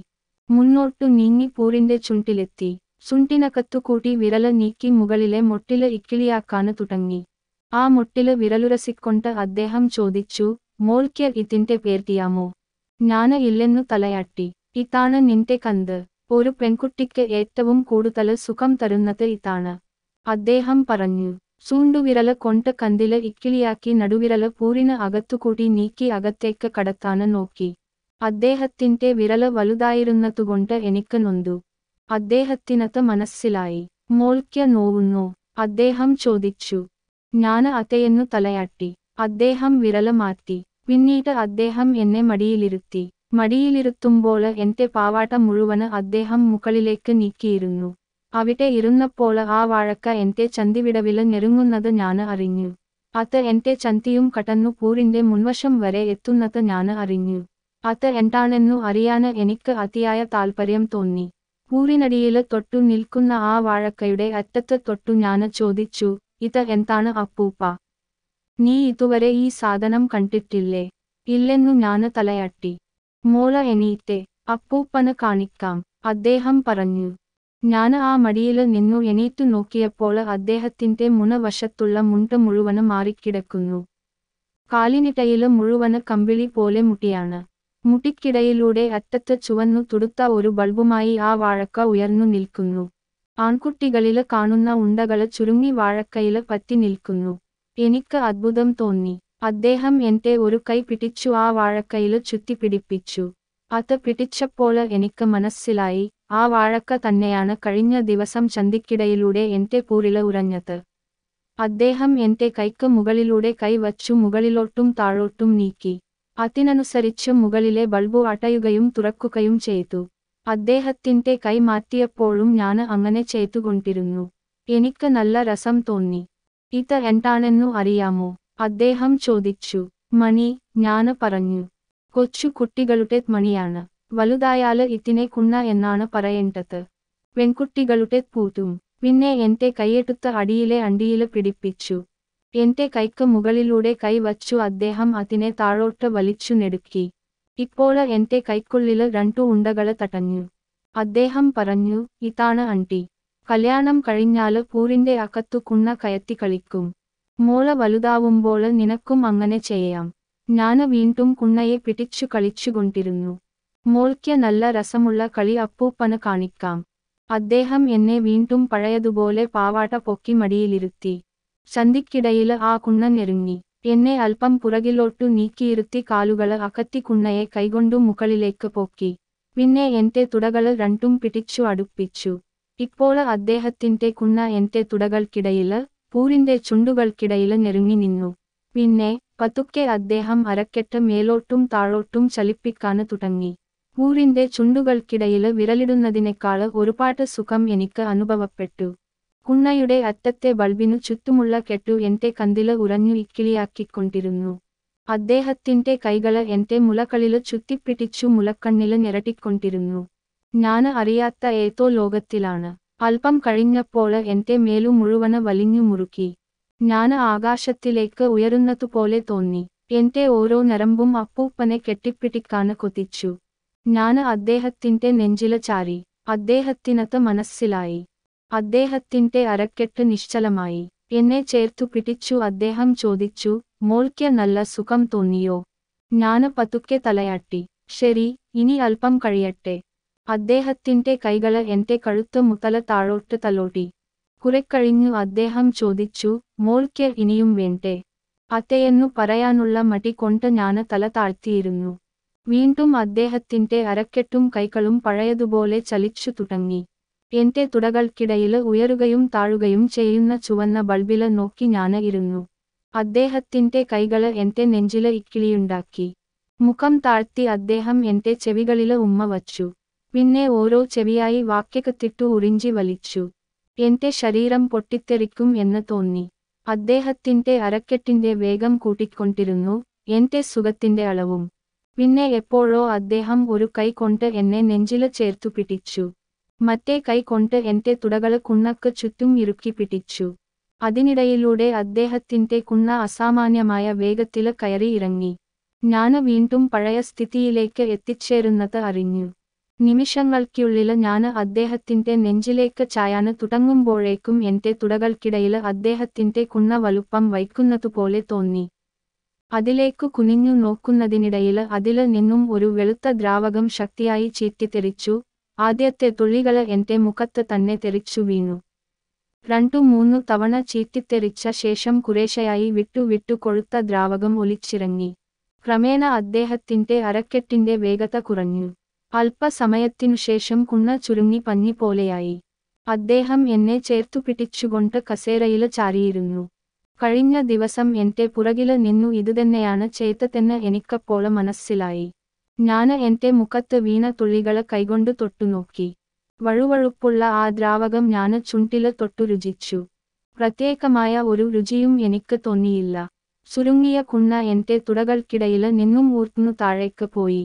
മുന്നോട്ടു നീങ്ങി പൂരിന്റെ ചുണ്ടിലെത്തി ചുണ്ടിനകത്തുകൂട്ടി വിരല നീക്കി മുകളിലെ മൊട്ടില് ഇക്കിളിയാക്കാന് തുടങ്ങി ആ മൊട്ടില് വിരലുരസിക്കൊണ്ട് അദ്ദേഹം ചോദിച്ചു മോൾക്ക് ഇതിന്റെ പേർതിയാമോ ഞാന് ഇല്ലെന്നു തലയാട്ടി ഇതാണ് നിന്റെ കന്ത് ഒരു പെൺകുട്ടിക്ക് ഏറ്റവും കൂടുതൽ സുഖം തരുന്നത് ഇതാണ് അദ്ദേഹം പറഞ്ഞു ചൂണ്ടുവിരല കൊണ്ട് കന്തില ഇക്കിളിയാക്കി നടുവിരല പൂരിന് അകത്തുകൂടി നീക്കി അകത്തേക്ക് കടത്താന് നോക്കി അദ്ദേഹത്തിന്റെ വിരല വലുതായിരുന്നതുകൊണ്ട് എനിക്ക് നൊന്തു അദ്ദേഹത്തിനത് മനസ്സിലായി മോൾക്ക് നോവുന്നു അദ്ദേഹം ചോദിച്ചു ഞാന് അതയെന്നു തലയാട്ടി അദ്ദേഹം വിരല മാറ്റി പിന്നീട് അദ്ദേഹം എന്നെ മടിയിലിരുത്തി മടിയിലിരുത്തുമ്പോള് എന്റെ പാവാട്ട മുഴുവന് അദ്ദേഹം മുകളിലേക്ക് നീക്കിയിരുന്നു അവിടെ ഇരുന്നപ്പോൾ ആ വാഴക്ക എന്റെ ചന്തിവിടവില് ഞെരുങ്ങുന്നത് ഞാന് അറിഞ്ഞു അത് എന്റെ ചന്തിയും കടന്നു പൂരിന്റെ മുൻവശം വരെ എത്തുന്നത് ഞാന് അറിഞ്ഞു അത് എന്താണെന്നു അറിയാന് എനിക്ക് അതിയായ താൽപര്യം തോന്നി പൂരിനടിയില് തൊട്ടു നിൽക്കുന്ന ആ വാഴക്കയുടെ അറ്റത്ത് തൊട്ടു ഞാന് ചോദിച്ചു ഇത് എന്താണ് അപ്പൂപ്പ നീ ഇതുവരെ ഈ സാധനം കണ്ടിട്ടില്ലേ ഇല്ലെന്നു ഞാന് തലയാട്ടി മോള എണീറ്റെ അപ്പൂപ്പന് കാണിക്കാം അദ്ദേഹം പറഞ്ഞു ഞാൻ ആ മടിയില് നിന്നു എണീറ്റു നോക്കിയപ്പോൾ അദ്ദേഹത്തിന്റെ മുനവശത്തുള്ള മുണ്ട് മുഴുവന് മാറിക്കിടക്കുന്നു കാലിനിടയില് മുഴുവന് കമ്പിളി പോലെ മുട്ടിയാണ് മുട്ടിക്കിടയിലൂടെ അറ്റത്ത് ചുവന്നു തുടുത്ത ഒരു ബൾബുമായി ആ വാഴക്ക ഉയർന്നു നിൽക്കുന്നു ആൺകുട്ടികളില് കാണുന്ന ഉണ്ടകള് ചുരുങ്ങി വാഴക്കയില് പറ്റി നിൽക്കുന്നു എനിക്ക് അത്ഭുതം തോന്നി അദ്ദേഹം എന്റെ ഒരു കൈ പിടിച്ചു ആ വാഴക്കയില് ചുറ്റിപ്പിടിപ്പിച്ചു അത് പിടിച്ചപ്പോള് എനിക്ക് മനസ്സിലായി ആ വാഴക്ക തന്നെയാണ് കഴിഞ്ഞ ദിവസം ചന്തിക്കിടയിലൂടെ എന്റെ പൂരില ഉറഞ്ഞത് അദ്ദേഹം എന്റെ കൈക്ക് മുകളിലൂടെ കൈവച്ചു മുകളിലോട്ടും താഴോട്ടും നീക്കി അതിനനുസരിച്ച് മുകളിലെ ബൾബ് അടയുകയും തുറക്കുകയും ചെയ്തു അദ്ദേഹത്തിന്റെ കൈ മാറ്റിയപ്പോഴും ഞാൻ അങ്ങനെ ചെയ്തുകൊണ്ടിരുന്നു എനിക്ക് നല്ല രസം തോന്നി ഇത് എന്താണെന്നു അറിയാമോ അദ്ദേഹം ചോദിച്ചു മണി ഞാൻ പറഞ്ഞു കൊച്ചു കുട്ടികളുടെ മണിയാണ് വലുതായാല് ഇത്തിനെ കുണ്ണ എന്നാണ് പറയേണ്ടത് പെൺകുട്ടികളുടെ പൂതും പിന്നെ എന്റെ കൈയെടുത്ത് അടിയിലെ അണ്ടിയില് പിടിപ്പിച്ചു എന്റെ കൈക്ക് മുകളിലൂടെ കൈ വച്ചു അദ്ദേഹം അതിനെ താഴോട്ട് വലിച്ചു നെടുക്കി ഇപ്പോള് എന്റെ കൈക്കുള്ളില് രണ്ടു ഉണ്ടകള് തടഞ്ഞു അദ്ദേഹം പറഞ്ഞു ഇതാണ് അണ്ടി കല്യാണം കഴിഞ്ഞാല് പൂരിന്റെ അകത്തു കുണ്ണ കയത്തി കളിക്കും മോള വലുതാവുമ്പോള് നിനക്കും അങ്ങനെ ചെയ്യാം ഞാന് വീണ്ടും കുണ്ണയെ പിടിച്ചു കളിച്ചുകൊണ്ടിരുന്നു മോൾക്ക് നല്ല രസമുള്ള കളി അപ്പൂപ്പന് കാണിക്കാം അദ്ദേഹം എന്നെ വീണ്ടും പഴയതുപോലെ പാവാട്ട പൊക്കി മടിയിലിരുത്തി ചന്തിക്കിടയിൽ ആ കുണ്ണൻ എറിഞ്ഞി എന്നെ അല്പം പുറകിലോട്ടു നീക്കിയിരുത്തി കാലുകൾ അകത്തി കുണ്ണയെ കൈകൊണ്ടു മുകളിലേക്ക് പൊക്കി പിന്നെ എന്റെ തുടകൾ രണ്ടും പിടിച്ചു അടുപ്പിച്ചു ഇപ്പോൾ അദ്ദേഹത്തിന്റെ കുണ്ണ എന്റെ തുടകൾക്കിടയിൽ പൂരിന്റെ ചുണ്ടുകൾക്കിടയിൽ ഞെരുങ്ങി നിന്നു പിന്നെ പതുക്കെ അദ്ദേഹം അരക്കെട്ട് മേലോട്ടും താഴോട്ടും ചലിപ്പിക്കാൻ തുടങ്ങി കൂറിന്റെ ചുണ്ടുകൾക്കിടയില് വിരലിടുന്നതിനേക്കാള് ഒരുപാട് സുഖം എനിക്ക് അനുഭവപ്പെട്ടു കുണ്ണയുടെ അറ്റത്തെ ബൾബിനു ചുറ്റുമുള്ള കെട്ടു എന്റെ കന്തില് ഉറഞ്ഞു ഇക്കിളിയാക്കിക്കൊണ്ടിരുന്നു അദ്ദേഹത്തിന്റെ കൈകള് എന്റെ മുലകളില് ചുറ്റിപ്പിടിച്ചു മുലക്കണ്ണില് നിരട്ടിക്കൊണ്ടിരുന്നു ഞാൻ അറിയാത്ത ഏതോ ലോകത്തിലാണ് അല്പം കഴിഞ്ഞപ്പോൾ എന്റെ മേലു മുഴുവന് വലിഞ്ഞു മുറുക്കി ഞാൻ ആകാശത്തിലേക്ക് ഉയരുന്നതുപോലെ തോന്നി എന്റെ ഓരോ നരമ്പും അപ്പൂപ്പനെ കെട്ടിപ്പിടിക്കാന് കൊതിച്ചു ഞാന് അദ്ദേഹത്തിന്റെ നെഞ്ചില് ചാരി അദ്ദേഹത്തിനത് മനസ്സിലായി അദ്ദേഹത്തിന്റെ അരക്കെട്ട് നിശ്ചലമായി എന്നെ ചേർത്തു പിടിച്ചു അദ്ദേഹം ചോദിച്ചു മോൾക്ക് നല്ല സുഖം തോന്നിയോ ഞാന് പതുക്കെ തലയാട്ടി ശരി ഇനി അല്പം കഴിയട്ടെ അദ്ദേഹത്തിന്റെ കൈകള് എന്റെ കഴുത്ത് മുതല താഴോട്ട് തലോടി കുറെക്കഴിഞ്ഞു അദ്ദേഹം ചോദിച്ചു മോൾക്ക് ഇനിയും വേണ്ടേ അത്തയെന്നു പറയാനുള്ള മടി കൊണ്ട് ഞാന് തല താഴ്ത്തിയിരുന്നു വീണ്ടും അദ്ദേഹത്തിന്റെ അരക്കെട്ടും കൈകളും പഴയതുപോലെ ചലിച്ചു തുടങ്ങി എന്റെ തുടകൾക്കിടയില് ഉയരുകയും താഴുകയും ചെയ്യുന്ന ചുവന്ന ബൾബില് നോക്കി ഞാൻ ഇരുന്നു അദ്ദേഹത്തിന്റെ കൈകള് എന്റെ നെഞ്ചില് ഇക്കിളിയുണ്ടാക്കി മുഖം താഴ്ത്തി അദ്ദേഹം എന്റെ ചെവികളില് ഉമ്മ വച്ചു പിന്നെ ഓരോ ചെവിയായി വാക്യക്കത്തിട്ടു ഉറിഞ്ചി വലിച്ചു എന്റെ ശരീരം പൊട്ടിത്തെറിക്കും എന്ന് തോന്നി അദ്ദേഹത്തിന്റെ അരക്കെട്ടിന്റെ വേഗം കൂട്ടിക്കൊണ്ടിരുന്നു എന്റെ സുഖത്തിന്റെ അളവും പിന്നെ എപ്പോഴോ അദ്ദേഹം ഒരു കൈ കൊണ്ട് എന്നെ നെഞ്ചില് ചേർത്തു പിടിച്ചു മറ്റേ കൈ കൊണ്ട് എന്റെ തുടകള് കുണ്ണക്ക് ചുറ്റും ഇറുക്കി പിടിച്ചു അതിനിടയിലൂടെ അദ്ദേഹത്തിന്റെ കുണ്ണ അസാമാന്യമായ വേഗത്തില് കയറി ഇറങ്ങി ഞാന് വീണ്ടും പഴയ സ്ഥിതിയിലേക്ക് എത്തിച്ചേരുന്നത് അറിഞ്ഞു നിമിഷങ്ങൾക്കുള്ളില് ഞാന് അദ്ദേഹത്തിന്റെ നെഞ്ചിലേക്ക് ചായാന് തുടങ്ങുമ്പോഴേക്കും എന്റെ തുടകൾക്കിടയില് അദ്ദേഹത്തിന്റെ കുണ്ണ വലുപ്പം വയ്ക്കുന്നതുപോലെ തോന്നി അതിലേക്കു കുനിഞ്ഞു നോക്കുന്നതിനിടയിൽ അതിൽ നിന്നും ഒരു വെളുത്ത ദ്രാവകം ശക്തിയായി ചീറ്റിത്തെറിച്ചു ആദ്യത്തെ തുള്ളികള് എന്റെ മുഖത്ത് തന്നെ തെറിച്ചു വീണു രണ്ടു മൂന്നു തവണ ചീറ്റിത്തെറിച്ച ശേഷം കുറേശയായി വിട്ടു വിട്ടു കൊഴുത്ത ദ്രാവകം ഒലിച്ചിറങ്ങി ക്രമേണ അദ്ദേഹത്തിന്റെ അരക്കെട്ടിന്റെ വേഗത കുറഞ്ഞു അല്പസമയത്തിനു ശേഷം കുണ്ണ ചുരുങ്ങി പഞ്ഞി പോലെയായി അദ്ദേഹം എന്നെ ചേർത്തു പിടിച്ചുകൊണ്ട് കസേരയില് ചാരിയിരുന്നു കഴിഞ്ഞ ദിവസം എന്റെ പുറകില് നിന്നു ഇതുതന്നെയാണ് ചെയ്തതെന്ന് എനിക്കപ്പോൾ മനസ്സിലായി ഞാൻ എന്റെ മുഖത്ത് വീണ തുള്ളികളെ കൈകൊണ്ട് തൊട്ടുനോക്കി വഴുവഴുപ്പുള്ള ആ ദ്രാവകം ഞാൻ ചുണ്ടില് തൊട്ടു രുചിച്ചു പ്രത്യേകമായ ഒരു രുചിയും എനിക്ക് തോന്നിയില്ല ചുരുങ്ങിയ കുണ്ണ എന്റെ തുടകൾക്കിടയിൽ നിന്നും ഊർത്തുന്നു താഴേക്ക് പോയി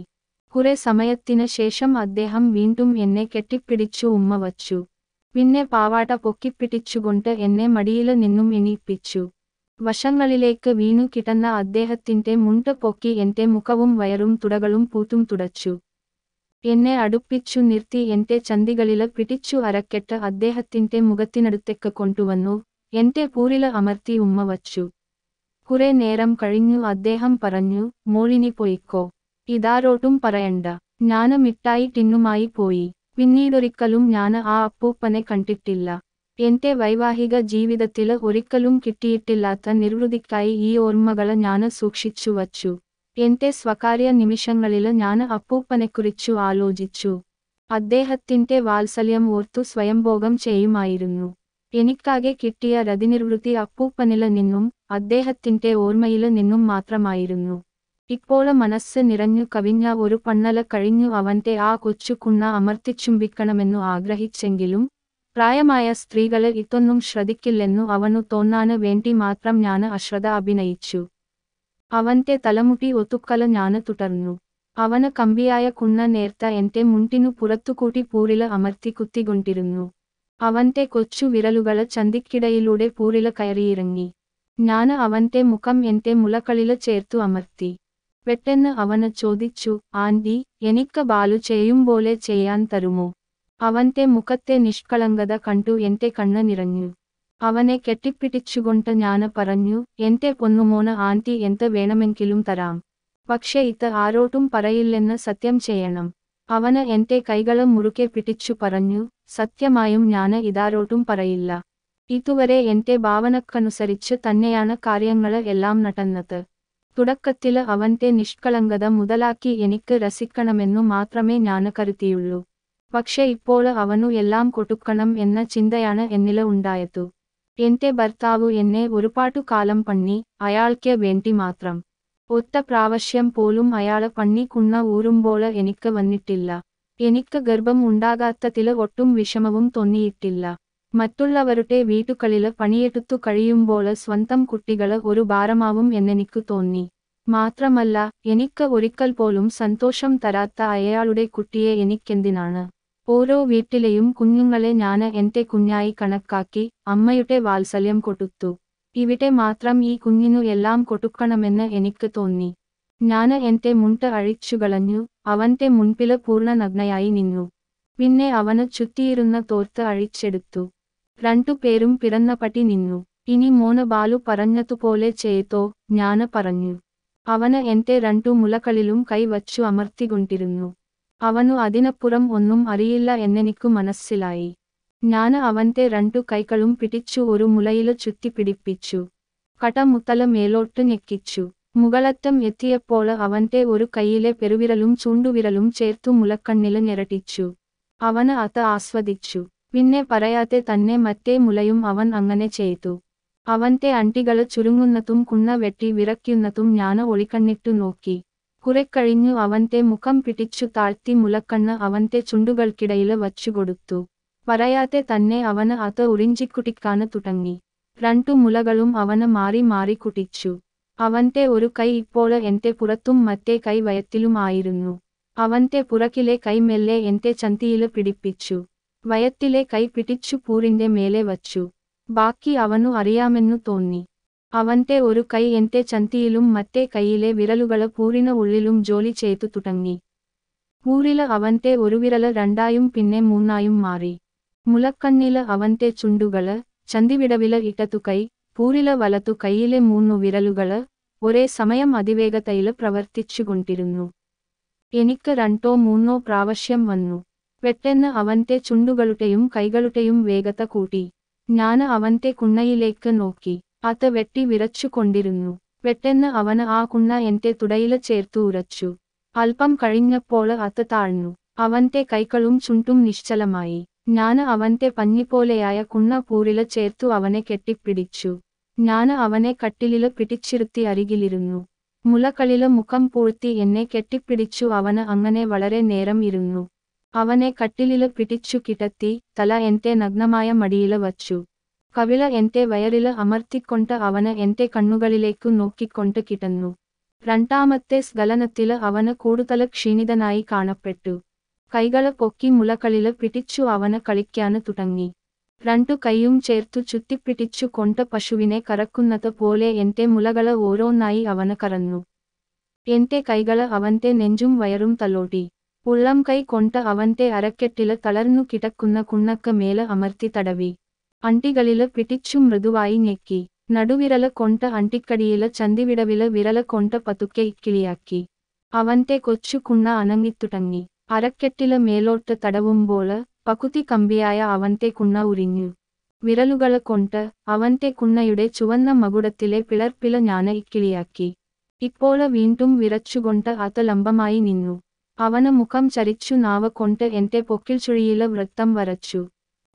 കുറെ സമയത്തിന് ശേഷം അദ്ദേഹം വീണ്ടും എന്നെ കെട്ടിപ്പിടിച്ചു ഉമ്മ വച്ചു പിന്നെ പാവാട പൊക്കിപ്പിടിച്ചുകൊണ്ട് എന്നെ മടിയിൽ നിന്നും എണീപ്പിച്ചു വശങ്ങളിലേക്ക് വീണു കിട്ടുന്ന അദ്ദേഹത്തിന്റെ മുണ്ട പൊക്കി എന്റെ മുഖവും വയറും തുടകളും പൂത്തും തുടച്ചു എന്നെ അടുപ്പിച്ചു നിർത്തി എന്റെ ചന്തികളില് പിടിച്ചു അരക്കെട്ട് അദ്ദേഹത്തിന്റെ മുഖത്തിനടുത്തേക്ക് കൊണ്ടുവന്നു എന്റെ പൂരില് അമർത്തി ഉമ്മ വച്ചു കുറെ നേരം കഴിഞ്ഞു അദ്ദേഹം പറഞ്ഞു മോളിനി പോയിക്കോ ഇതാരോട്ടും പറയണ്ട ഞാന് മിഠായി ടിന്നുമായി പോയി പിന്നീടൊരിക്കലും ഞാന് ആ അപ്പൂപ്പനെ കണ്ടിട്ടില്ല എന്റെ വൈവാഹിക ജീവിതത്തില് ഒരിക്കലും കിട്ടിയിട്ടില്ലാത്ത നിർവൃതിക്കായി ഈ ഓർമ്മകൾ ഞാൻ സൂക്ഷിച്ചു വച്ചു എന്റെ സ്വകാര്യ നിമിഷങ്ങളിൽ ഞാൻ അപ്പൂപ്പനെക്കുറിച്ചു ആലോചിച്ചു അദ്ദേഹത്തിന്റെ വാത്സല്യം ഓർത്തു സ്വയംഭോഗം ചെയ്യുമായിരുന്നു എനിക്കാകെ കിട്ടിയ രതിനിർവൃത്തി അപ്പൂപ്പനില് നിന്നും അദ്ദേഹത്തിന്റെ ഓർമ്മയിൽ നിന്നും മാത്രമായിരുന്നു ഇപ്പോള് മനസ്സ് നിറഞ്ഞു കവിഞ്ഞ ഒരു പണ്ണല കഴിഞ്ഞു അവന്റെ ആ കൊച്ചു കുണ്ണ അമർത്തിച്ചുംബിക്കണമെന്നു ആഗ്രഹിച്ചെങ്കിലും പ്രായമായ സ്ത്രീകളെ ഇതൊന്നും ശ്രദ്ധിക്കില്ലെന്നു അവനു തോന്നാന് വേണ്ടി മാത്രം ഞാന് അശ്രദ്ധ അഭിനയിച്ചു അവന്റെ തലമുടി ഒത്തുക്കല ഞാന് തുടർന്നു അവന് കമ്പിയായ കുണ്ണ നേർത്ത എന്റെ മുണ്ടിനു പുറത്തുകൂട്ടി പൂരില അമർത്തി കുത്തികൊണ്ടിരുന്നു അവന്റെ കൊച്ചു വിരലുകള് ചന്തിക്കിടയിലൂടെ പൂരില കയറിയിറങ്ങി ഞാന് അവന്റെ മുഖം എന്റെ മുലകളില് ചേർത്തു അമർത്തി പെട്ടെന്ന് അവന് ചോദിച്ചു ആന്റി എനിക്ക് ബാലു ചെയ്യും പോലെ ചെയ്യാൻ തരുമോ അവന്റെ മുഖത്തെ നിഷ്കളങ്കത കണ്ടു എന്റെ കണ്ണ് നിറഞ്ഞു അവനെ കെട്ടിപ്പിടിച്ചുകൊണ്ട് ഞാന് പറഞ്ഞു എന്റെ പൊന്നുമോന് ആന്റി എന്ത് വേണമെങ്കിലും തരാം പക്ഷേ ഇത് ആരോട്ടും പറയില്ലെന്ന് സത്യം ചെയ്യണം അവന് എന്റെ കൈകളും മുറുകെ പിടിച്ചു പറഞ്ഞു സത്യമായും ഞാന് ഇതാരോട്ടും പറയില്ല ഇതുവരെ എന്റെ ഭാവനക്കനുസരിച്ച് തന്നെയാണ് കാര്യങ്ങള് എല്ലാം നടന്നത് തുടക്കത്തില് അവന്റെ നിഷ്കളങ്കത മുതലാക്കി എനിക്ക് രസിക്കണമെന്നു മാത്രമേ ഞാൻ കരുതിയുള്ളൂ പക്ഷേ ഇപ്പോൾ അവനു എല്ലാം കൊടുക്കണം എന്ന ചിന്തയാണ് എന്നില് ഉണ്ടായതു എന്റെ ഭർത്താവു എന്നെ ഒരുപാടു കാലം പണ്ണി അയാൾക്ക് വേണ്ടി മാത്രം ഒത്ത പ്രാവശ്യം പോലും പണ്ണി കുന്ന ഊരുമ്പോള് എനിക്ക് വന്നിട്ടില്ല എനിക്ക് ഗർഭം ഉണ്ടാകാത്തതില് ഒട്ടും വിഷമവും തോന്നിയിട്ടില്ല മറ്റുള്ളവരുടെ വീട്ടുകളില് പണിയെടുത്തു കഴിയുമ്പോൾ സ്വന്തം കുട്ടികള് ഒരു ഭാരമാവും എന്നെനിക്ക് തോന്നി മാത്രമല്ല എനിക്ക് ഒരിക്കൽ പോലും സന്തോഷം തരാത്ത അയാളുടെ കുട്ടിയെ എനിക്കെന്തിനാണ് ഓരോ വീട്ടിലെയും കുഞ്ഞുങ്ങളെ ഞാന് എന്റെ കുഞ്ഞായി കണക്കാക്കി അമ്മയുടെ വാത്സല്യം കൊടുത്തു ഇവിടെ മാത്രം ഈ കുഞ്ഞിനു എല്ലാം കൊടുക്കണമെന്ന് എനിക്ക് തോന്നി ഞാന് എന്റെ മുണ്ട് അഴിച്ചുകളഞ്ഞു അവന്റെ മുൻപില് പൂർണ്ണ നഗ്നയായി നിന്നു പിന്നെ അവന് ചുറ്റിയിരുന്ന തോർത്ത് അഴിച്ചെടുത്തു രണ്ടുപേരും പിറന്നപടി നിന്നു ഇനി മോന് ബാലു പറഞ്ഞതുപോലെ ചെയ്തോ ഞാന് പറഞ്ഞു അവന് എന്റെ രണ്ടു മുലകളിലും കൈവച്ചു അമർത്തികൊണ്ടിരുന്നു അവനു അതിനപ്പുറം ഒന്നും അറിയില്ല എന്നെനിക്കു മനസ്സിലായി ഞാൻ അവൻ്റെ രണ്ടു കൈകളും പിടിച്ചു ഒരു മുലയില് ചുറ്റിപ്പിടിപ്പിച്ചു കടമുത്തല മേലോട്ട് ഞെക്കിച്ചു മുകളറ്റം എത്തിയപ്പോൾ അവൻ്റെ ഒരു കൈയിലെ പെരുവിരലും ചൂണ്ടുവിരലും ചേർത്തു മുലക്കണ്ണില് ഞെരട്ടിച്ചു അവന് അത് ആസ്വദിച്ചു പിന്നെ പറയാതെ തന്നെ മറ്റേ മുലയും അവൻ അങ്ങനെ ചെയ്തു അവൻ്റെ അണ്ടികള് ചുരുങ്ങുന്നതും കുണ്ണ വെട്ടി വിറയ്ക്കുന്നതും ഞാൻ ഒളിക്കണ്ണിട്ടു നോക്കി കുറെക്കഴിഞ്ഞു അവന്റെ മുഖം പിടിച്ചു താഴ്ത്തി മുലക്കണ്ണ് അവന്റെ ചുണ്ടുകൾക്കിടയില് വച്ചുകൊടുത്തു പറയാതെ തന്നെ അവന് അത് ഉറിഞ്ചിക്കുട്ടിക്കാന് തുടങ്ങി രണ്ടു മുലകളും അവന് മാറി മാറി കുടിച്ചു അവന്റെ ഒരു കൈ ഇപ്പോൾ എന്റെ പുറത്തും മറ്റേ കൈ വയത്തിലുമായിരുന്നു അവന്റെ പുറകിലെ കൈ മെല്ലെ എന്റെ ചന്തിയില് പിടിപ്പിച്ചു വയത്തിലെ കൈ പിടിച്ചു പൂരിന്റെ മേലെ വച്ചു ബാക്കി അവനു അറിയാമെന്നു തോന്നി അവന്റെ ഒരു കൈ എന്റെ ചന്തിയിലും മറ്റേ കൈയിലെ വിരലുകൾ പൂരിന ഉള്ളിലും ജോലി ചെയ്തു തുടങ്ങി പൂരില അവന്റെ ഒരു വിരല് രണ്ടായും പിന്നെ മൂന്നായും മാറി മുലക്കണ്ണില് അവന്റെ ചുണ്ടുകള് ചന്തിവിടവില് ഇട്ടത്തു കൈ പൂരില വലത്തു കൈയിലെ മൂന്നു വിരലുകള് ഒരേ സമയം അതിവേഗതയില് പ്രവർത്തിച്ചുകൊണ്ടിരുന്നു എനിക്ക് രണ്ടോ മൂന്നോ പ്രാവശ്യം വന്നു പെട്ടെന്ന് അവന്റെ ചുണ്ടുകളുടെയും കൈകളുടെയും വേഗത കൂട്ടി ഞാൻ അവന്റെ കുണ്ണയിലേക്ക് നോക്കി അത് വെട്ടി വിറച്ചുകൊണ്ടിരുന്നു വെട്ടെന്ന് അവന് ആ കുണ്ണ എന്റെ തുടയില ചേർത്തു ഉരച്ചു അല്പം കഴിഞ്ഞപ്പോൾ അത് താഴ്ന്നു അവന്റെ കൈകളും ചുണ്ടും നിശ്ചലമായി ഞാൻ അവന്റെ പഞ്ഞിപ്പോലെയായ കുണ്ണ പൂരില ചേർത്തു അവനെ കെട്ടിപ്പിടിച്ചു ഞാൻ അവനെ കട്ടിലില് പിടിച്ചിരുത്തി അരികിലിരുന്നു മുലകളില് മുഖം പൂഴ്ത്തി എന്നെ കെട്ടിപ്പിടിച്ചു അവന് അങ്ങനെ വളരെ നേരം ഇരുന്നു അവനെ കട്ടിലില് പിടിച്ചു കിടത്തി തല എന്റെ നഗ്നമായ മടിയില് വച്ചു കവിള എന്റെ വയറില് അമർത്തിക്കൊണ്ട് അവന് എന്റെ കണ്ണുകളിലേക്കു നോക്കിക്കൊണ്ട് കിടന്നു രണ്ടാമത്തെ സ്ഖലനത്തില് അവന് കൂടുതല് ക്ഷീണിതനായി കാണപ്പെട്ടു കൈകള് പൊക്കി മുലകളില് പിടിച്ചു അവന് കളിക്കാന് തുടങ്ങി രണ്ടു കൈയും ചേർത്തു ചുറ്റിപ്പിടിച്ചു കൊണ്ട് പശുവിനെ കറക്കുന്നത് പോലെ എന്റെ മുലകള് ഓരോന്നായി അവന് കറന്നു എന്റെ കൈകള് അവന്റെ നെഞ്ചും വയറും തലോടി ഉള്ളം കൈ കൊണ്ട് അവന്റെ അരക്കെട്ടില് തളർന്നു കിടക്കുന്ന കുണ്ണക്ക് മേലെ അമർത്തി തടവി അണ്ടികളില് പിടിച്ചു മൃദുവായി ഞെക്കി നടുവിരല കൊണ്ട അണ്ടിക്കടിയില് ചന്തിവിടവില് വിരല കൊണ്ട പതുക്കെ ഇക്കിളിയാക്കി അവന്റെ കൊച്ചു കുണ്ണ അനങ്ങിത്തുടങ്ങി അരക്കെട്ടില് മേലോട്ട് തടവുമ്പോള് പകുതി കമ്പിയായ അവന്റെ കുണ്ണ ഉരിഞ്ഞു വിരലുകള് കൊണ്ട് അവന്റെ കുണ്ണയുടെ ചുവന്ന മകുടത്തിലെ പിളർപ്പില ഞാന ഇക്കിളിയാക്കി ഇപ്പോള് വീണ്ടും വിറച്ചുകൊണ്ട് അത് ലംബമായി നിന്നു അവന് മുഖം ചരിച്ചു നാവ കൊണ്ട് എന്റെ പൊക്കിൽ ചുഴിയില് വൃത്തം വരച്ചു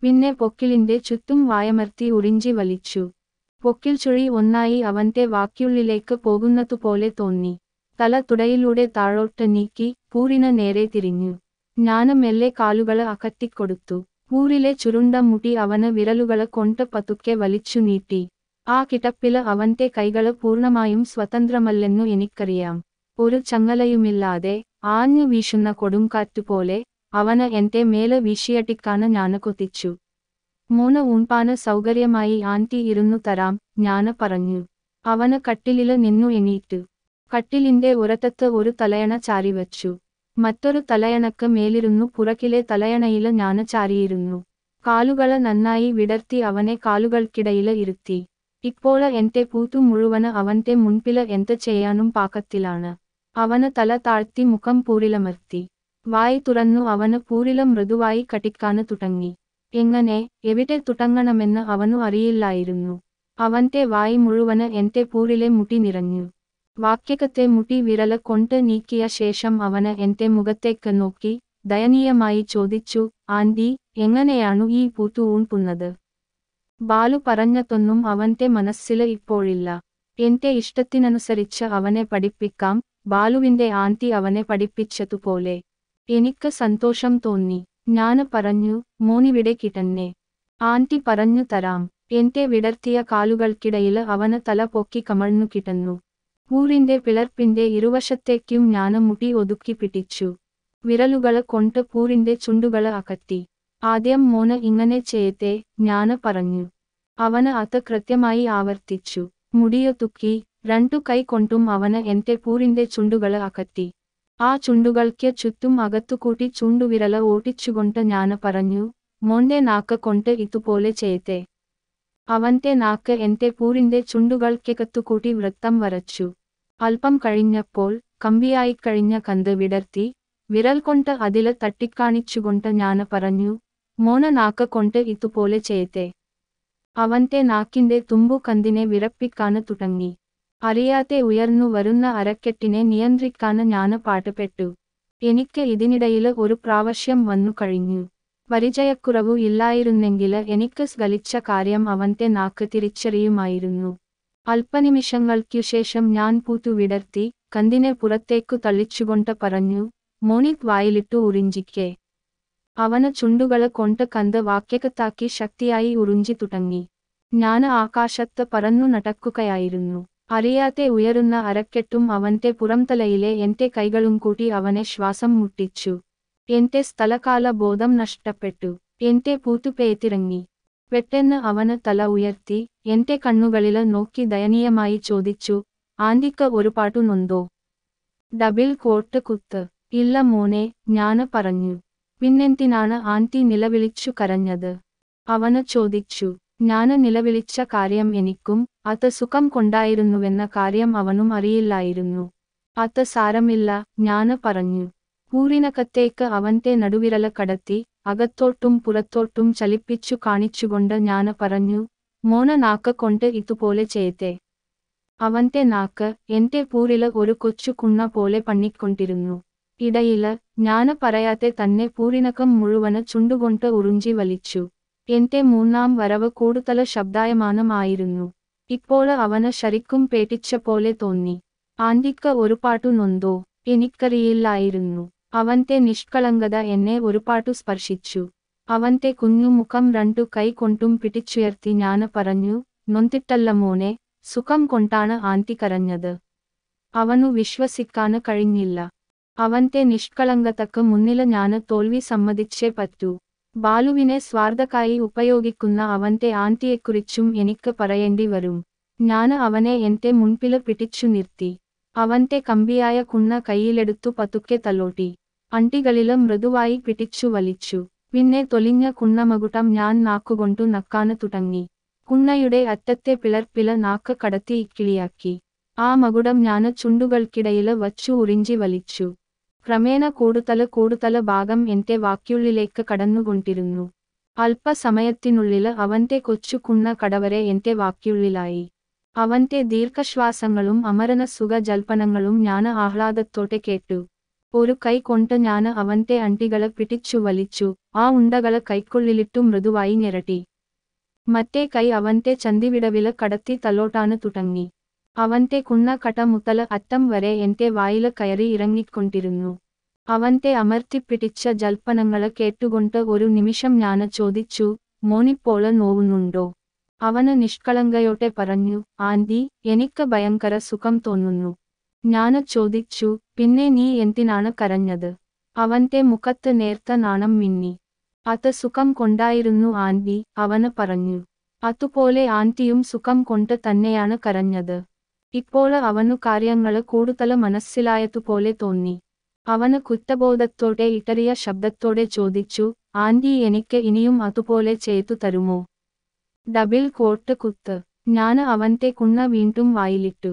പിന്നെ പൊക്കിളിന്റെ ചുറ്റും വായമർത്തി ഉറിഞ്ചി വലിച്ചു പൊക്കിൽ ചുഴി ഒന്നായി അവന്റെ വാക്കിയുള്ളിലേക്ക് പോകുന്നതുപോലെ തോന്നി തല തുടയിലൂടെ താഴോട്ട് നീക്കി പൂരിന് നേരെ തിരിഞ്ഞു ഞാനും മെല്ലെ കാലുകൾ അകത്തിക്കൊടുത്തു പൂരിലെ ചുരുണ്ട മുടി അവന് വിരലുകള് കൊണ്ട് പതുക്കെ വലിച്ചു നീട്ടി ആ കിടപ്പില് അവന്റെ കൈകള് പൂർണമായും സ്വതന്ത്രമല്ലെന്നു എനിക്കറിയാം ഒരു ചങ്ങലയുമില്ലാതെ ആഞ്ഞു വീശുന്ന കൊടുങ്കാറ്റുപോലെ അവന് എന്റെ മേല് വീശിയടിക്കാന് ഞാന് കുത്തിച്ചു മൂന്ന് ഊൺപാന് സൗകര്യമായി ആൻറ്റി ഇരുന്നു തരാം ഞാന് പറഞ്ഞു അവന് കട്ടിലില് നിന്നു എണീറ്റു കട്ടിലിന്റെ ഉരത്തത്ത് ഒരു തലയണ ചാരി വച്ചു മറ്റൊരു തലയണക്ക് മേലിരുന്നു പുറകിലെ തലയണയില് ഞാന് ചാരിയിരുന്നു കാലുകള് നന്നായി വിടർത്തി അവനെ കാലുകൾക്കിടയില് ഇരുത്തി ഇപ്പോള് എന്റെ പൂത്തു മുഴുവന് അവന്റെ മുൻപില് എന്ത് ചെയ്യാനും പാകത്തിലാണ് അവന് തല താഴ്ത്തി മുഖം പൂരിലമർത്തി വായി തുറന്നു അവന് പൂരില മൃദുവായി കടിക്കാന് തുടങ്ങി എങ്ങനെ എവിടെ തുടങ്ങണമെന്ന് അവനു അറിയില്ലായിരുന്നു അവന്റെ വായി മുഴുവന് എന്റെ പൂരിലെ മുട്ടി നിറഞ്ഞു വാക്യകത്തെ മുടി വിരല കൊണ്ട് നീക്കിയ ശേഷം അവന് എന്റെ മുഖത്തേക്ക് നോക്കി ദയനീയമായി ചോദിച്ചു ആന്റി എങ്ങനെയാണു ഈ പൂത്തു ഊൺപുന്നത് ബാലു പറഞ്ഞതൊന്നും അവന്റെ മനസ്സിൽ ഇപ്പോഴില്ല എന്റെ ഇഷ്ടത്തിനനുസരിച്ച് അവനെ പഠിപ്പിക്കാം ബാലുവിന്റെ ആന്റി അവനെ പഠിപ്പിച്ചതുപോലെ എനിക്ക് സന്തോഷം തോന്നി ഞാന് പറഞ്ഞു മോനിവിടെ കിട്ടന്നെ ആന്റി പറഞ്ഞു തരാം എന്റെ വിടർത്തിയ കാലുകൾക്കിടയില് അവന് തല പൊക്കി കമഴ്ന്നു കിടന്നു പൂരിന്റെ പിളർപ്പിന്റെ ഇരുവശത്തേക്കും ഞാന് മുടി ഒതുക്കി പിടിച്ചു വിരലുകൾ കൊണ്ട് പൂരിന്റെ ചുണ്ടുകൾ അകത്തി ആദ്യം മോന് ഇങ്ങനെ ചെയ്തേ ഞാന് പറഞ്ഞു അവന് അത് കൃത്യമായി ആവർത്തിച്ചു മുടിയൊതുക്കി രണ്ടു കൈ കൊണ്ടും അവന് എന്റെ പൂരിന്റെ ചുണ്ടുകൾ അകത്തി ആ ചുണ്ടുകൾക്ക് ചുറ്റും അകത്തുകൂട്ടി ചുണ്ടുവിരല ഓട്ടിച്ചുകൊണ്ട് ഞാൻ പറഞ്ഞു മോന്റെ നാക്ക് കൊണ്ട് ഇതുപോലെ ചെയ്തേ അവന്റെ നാക്ക് എന്റെ പൂരിന്റെ ചുണ്ടുകൾക്കകത്തുകൂട്ടി വൃത്തം വരച്ചു അല്പം കഴിഞ്ഞപ്പോൾ കമ്പിയായി കഴിഞ്ഞ കന്ത് വിടർത്തി വിരൽ കൊണ്ട് അതില് തട്ടിക്കാണിച്ചുകൊണ്ട് ഞാൻ പറഞ്ഞു മോന നാക്ക് കൊണ്ട് ഇതുപോലെ ചെയ്തേ അവന്റെ നാക്കിന്റെ തുമ്പു കന്തിനെ വിറപ്പിക്കാൻ തുടങ്ങി അറിയാതെ ഉയർന്നു വരുന്ന അരക്കെട്ടിനെ നിയന്ത്രിക്കാന് ഞാന് പാട്ടുപെട്ടു എനിക്ക് ഇതിനിടയിൽ ഒരു പ്രാവശ്യം വന്നു കഴിഞ്ഞു പരിചയക്കുറവു ഇല്ലായിരുന്നെങ്കിൽ എനിക്ക് സ്കലിച്ച കാര്യം അവന്റെ നാക്ക് തിരിച്ചറിയുമായിരുന്നു അല്പനിമിഷങ്ങൾക്കു ശേഷം ഞാൻ പൂത്തു വിടർത്തി കന്തിനെ പുറത്തേക്കു തള്ളിച്ചുകൊണ്ട് പറഞ്ഞു മോണിക് വായിലിട്ടു ഉറിഞ്ചിക്കേ അവന് ചുണ്ടുകള് കൊണ്ട് കന്ത് വാക്യകത്താക്കി ശക്തിയായി ഉറിഞ്ചി തുടങ്ങി ഞാൻ ആകാശത്ത് പറന്നു നടക്കുകയായിരുന്നു അറിയാതെ ഉയരുന്ന അരക്കെട്ടും അവന്റെ പുറംതലയിലെ എന്റെ കൈകളും കൂട്ടി അവനെ ശ്വാസം മുട്ടിച്ചു എന്റെ സ്ഥലകാല ബോധം നഷ്ടപ്പെട്ടു എന്റെ പൂത്തുപേത്തിറങ്ങി പെട്ടെന്ന് അവന് തല ഉയർത്തി എന്റെ കണ്ണുകളില് നോക്കി ദയനീയമായി ചോദിച്ചു ആന്റിക്ക് ഒരു പാട്ടു നൊന്തോ ഡബിൾ കോട്ട് കുത്ത് ഇല്ല മോനെ ഞാന് പറഞ്ഞു പിന്നെന്തിനാണ് ആന്റി നിലവിളിച്ചു കരഞ്ഞത് അവന് ചോദിച്ചു ഞാന് നിലവിളിച്ച കാര്യം എനിക്കും അത് സുഖം കൊണ്ടായിരുന്നുവെന്ന കാര്യം അവനും അറിയില്ലായിരുന്നു അത് സാരമില്ല ഞാന് പറഞ്ഞു ഊരിനകത്തേക്ക് അവന്റെ നടുവിരല കടത്തി അകത്തോട്ടും പുറത്തോട്ടും ചലിപ്പിച്ചു കാണിച്ചുകൊണ്ട് ഞാന് പറഞ്ഞു മോന നാക്ക് കൊണ്ട് ഇതുപോലെ ചെയ്തേ അവന്റെ നാക്ക് എന്റെ പൂരില് ഒരു കൊച്ചു കുണ്ണ പോലെ പണിക്കൊണ്ടിരുന്നു ഇടയില് ഞാന് പറയാതെ തന്നെ പൂരിനകം മുഴുവന് ചുണ്ടുകൊണ്ട് ഉറിഞ്ചി വലിച്ചു എന്റെ മൂന്നാം വരവ് കൂടുതൽ ശബ്ദായമാനമായിരുന്നു ഇപ്പോൾ അവന് ശരിക്കും പേടിച്ച പോലെ തോന്നി ആന്റിക്ക് ഒരു പാട്ടു നൊന്തോ എനിക്കറിയില്ലായിരുന്നു അവന്റെ നിഷ്കളങ്കത എന്നെ ഒരു പാട്ടു സ്പർശിച്ചു അവന്റെ കുഞ്ഞുമുഖം രണ്ടു കൊണ്ടും പിടിച്ചുയർത്തി ഞാൻ പറഞ്ഞു നൊന്തിട്ടല്ല മോനെ സുഖം കൊണ്ടാണ് ആന്റി കരഞ്ഞത് അവനു വിശ്വസിക്കാൻ കഴിഞ്ഞില്ല അവന്റെ നിഷ്കളങ്കതക്ക് മുന്നിൽ ഞാൻ തോൽവി സമ്മതിച്ചേ പറ്റൂ ബാലുവിനെ സ്വാർത്ഥക്കായി ഉപയോഗിക്കുന്ന അവന്റെ ആന്റിയെക്കുറിച്ചും എനിക്ക് പറയേണ്ടി വരും ഞാൻ അവനെ എന്റെ മുൻപിൽ പിടിച്ചു നിർത്തി അവന്റെ കമ്പിയായ കുണ്ണ കൈയിലെടുത്തു പതുക്കെ തലോട്ടി അണ്ടികളിൽ മൃദുവായി പിടിച്ചു വലിച്ചു പിന്നെ തൊലിഞ്ഞ കുണ്ണമകുട്ടം ഞാൻ നാക്കുകൊണ്ടു നക്കാന് തുടങ്ങി കുണ്ണയുടെ അറ്റത്തെ പിളർപ്പില നാക്ക് കടത്തി ഇക്കിളിയാക്കി ആ മകുടം ഞാന് ചുണ്ടുകൾക്കിടയിൽ വച്ചു ഉറിഞ്ചി വലിച്ചു ക്രമേണ കൂടുതൽ കൂടുതൽ ഭാഗം എന്റെ വാക്കുള്ളിലേക്ക് കടന്നുകൊണ്ടിരുന്നു അല്പസമയത്തിനുള്ളിൽ അവന്റെ കൊച്ചുകുണ്ണ കടവരെ എന്റെ വാക്കുള്ളിലായി അവന്റെ ദീർഘശ്വാസങ്ങളും അമരന സുഖജൽപ്പനങ്ങളും ഞാൻ ആഹ്ലാദത്തോടെ കേട്ടു ഒരു കൈ കൊണ്ട് ഞാൻ അവന്റെ അണ്ടികളെ പിടിച്ചു വലിച്ചു ആ ഉണ്ടകളെ കൈക്കുള്ളിലിട്ടു മൃദുവായി ഞെരട്ടി മറ്റേ കൈ അവന്റെ ചന്തിവിടവില് കടത്തി തലോട്ടാണ് തുടങ്ങി അവന്റെ കുണ്ണ മുതൽ അറ്റം വരെ എന്റെ വായില കയറി ഇറങ്ങിക്കൊണ്ടിരുന്നു അവന്റെ അമർത്തിപ്പിടിച്ച ജൽപ്പനങ്ങള് കേട്ടുകൊണ്ട് ഒരു നിമിഷം ഞാൻ ചോദിച്ചു മോനിപ്പോള് നോവുന്നുണ്ടോ അവന് നിഷ്കളങ്കയോടെ പറഞ്ഞു ആന്റി എനിക്ക് ഭയങ്കര സുഖം തോന്നുന്നു ഞാൻ ചോദിച്ചു പിന്നെ നീ എന്തിനാണ് കരഞ്ഞത് അവന്റെ മുഖത്ത് നേർത്ത നാണം മിന്നി അത് സുഖം കൊണ്ടായിരുന്നു ആന്റി അവന് പറഞ്ഞു അതുപോലെ ആന്റിയും സുഖം കൊണ്ട് തന്നെയാണ് കരഞ്ഞത് ഇപ്പോൾ അവനു കാര്യങ്ങള് കൂടുതൽ മനസ്സിലായതുപോലെ തോന്നി അവന് കുറ്റബോധത്തോടെ ഇട്ടറിയ ശബ്ദത്തോടെ ചോദിച്ചു ആന്റി എനിക്ക് ഇനിയും അതുപോലെ ചെയ്തു തരുമോ ഡബിൾ കോട്ട് കുത്ത് ഞാൻ അവന്റെ കുണ്ണ വീണ്ടും വായിലിട്ടു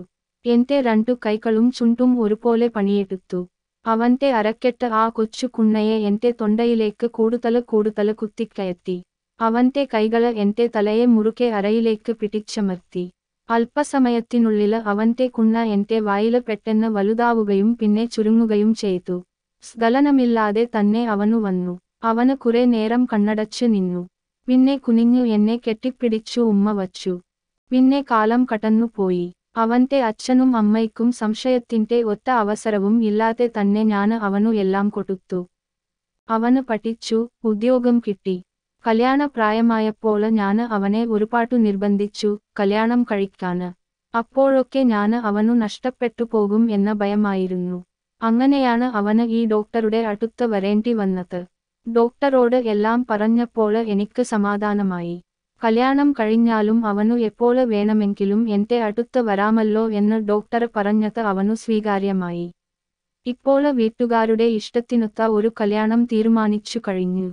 എന്റെ രണ്ടു കൈകളും ചുണ്ടും ഒരുപോലെ പണിയെടുത്തു അവന്റെ അരക്കെട്ട് ആ കൊച്ചു കുണ്ണയെ എന്റെ തൊണ്ടയിലേക്ക് കൂടുതൽ കൂടുതൽ കുത്തിക്കയത്തി അവന്റെ കൈകള് എന്റെ തലയെ മുറുകെ അരയിലേക്ക് പിടിച്ചമർത്തി അല്പസമയത്തിനുള്ളില് അവന്റെ കുണ്ണ എന്റെ വായില് പെട്ടെന്ന് വലുതാവുകയും പിന്നെ ചുരുങ്ങുകയും ചെയ്തു സ്ഖലനമില്ലാതെ തന്നെ അവനു വന്നു അവന് കുറെ നേരം കണ്ണടച്ച് നിന്നു പിന്നെ കുനിഞ്ഞു എന്നെ കെട്ടിപ്പിടിച്ചു ഉമ്മ വച്ചു പിന്നെ കാലം കടന്നുപോയി അവന്റെ അച്ഛനും അമ്മയ്ക്കും സംശയത്തിന്റെ ഒറ്റ അവസരവും ഇല്ലാതെ തന്നെ ഞാൻ അവനു എല്ലാം കൊടുത്തു അവന് പഠിച്ചു ഉദ്യോഗം കിട്ടി കല്യാണ പ്രായമായപ്പോൾ ഞാൻ അവനെ ഒരുപാട്ടു നിർബന്ധിച്ചു കല്യാണം കഴിക്കാന് അപ്പോഴൊക്കെ ഞാൻ അവനു നഷ്ടപ്പെട്ടു പോകും എന്ന ഭയമായിരുന്നു അങ്ങനെയാണ് അവന് ഈ ഡോക്ടറുടെ അടുത്ത് വരേണ്ടി വന്നത് ഡോക്ടറോട് എല്ലാം പറഞ്ഞപ്പോൾ എനിക്ക് സമാധാനമായി കല്യാണം കഴിഞ്ഞാലും അവനു എപ്പോൾ വേണമെങ്കിലും എന്റെ അടുത്ത് വരാമല്ലോ എന്ന് ഡോക്ടർ പറഞ്ഞത് അവനു സ്വീകാര്യമായി ഇപ്പോൾ വീട്ടുകാരുടെ ഇഷ്ടത്തിനൊത്ത ഒരു കല്യാണം തീരുമാനിച്ചു കഴിഞ്ഞു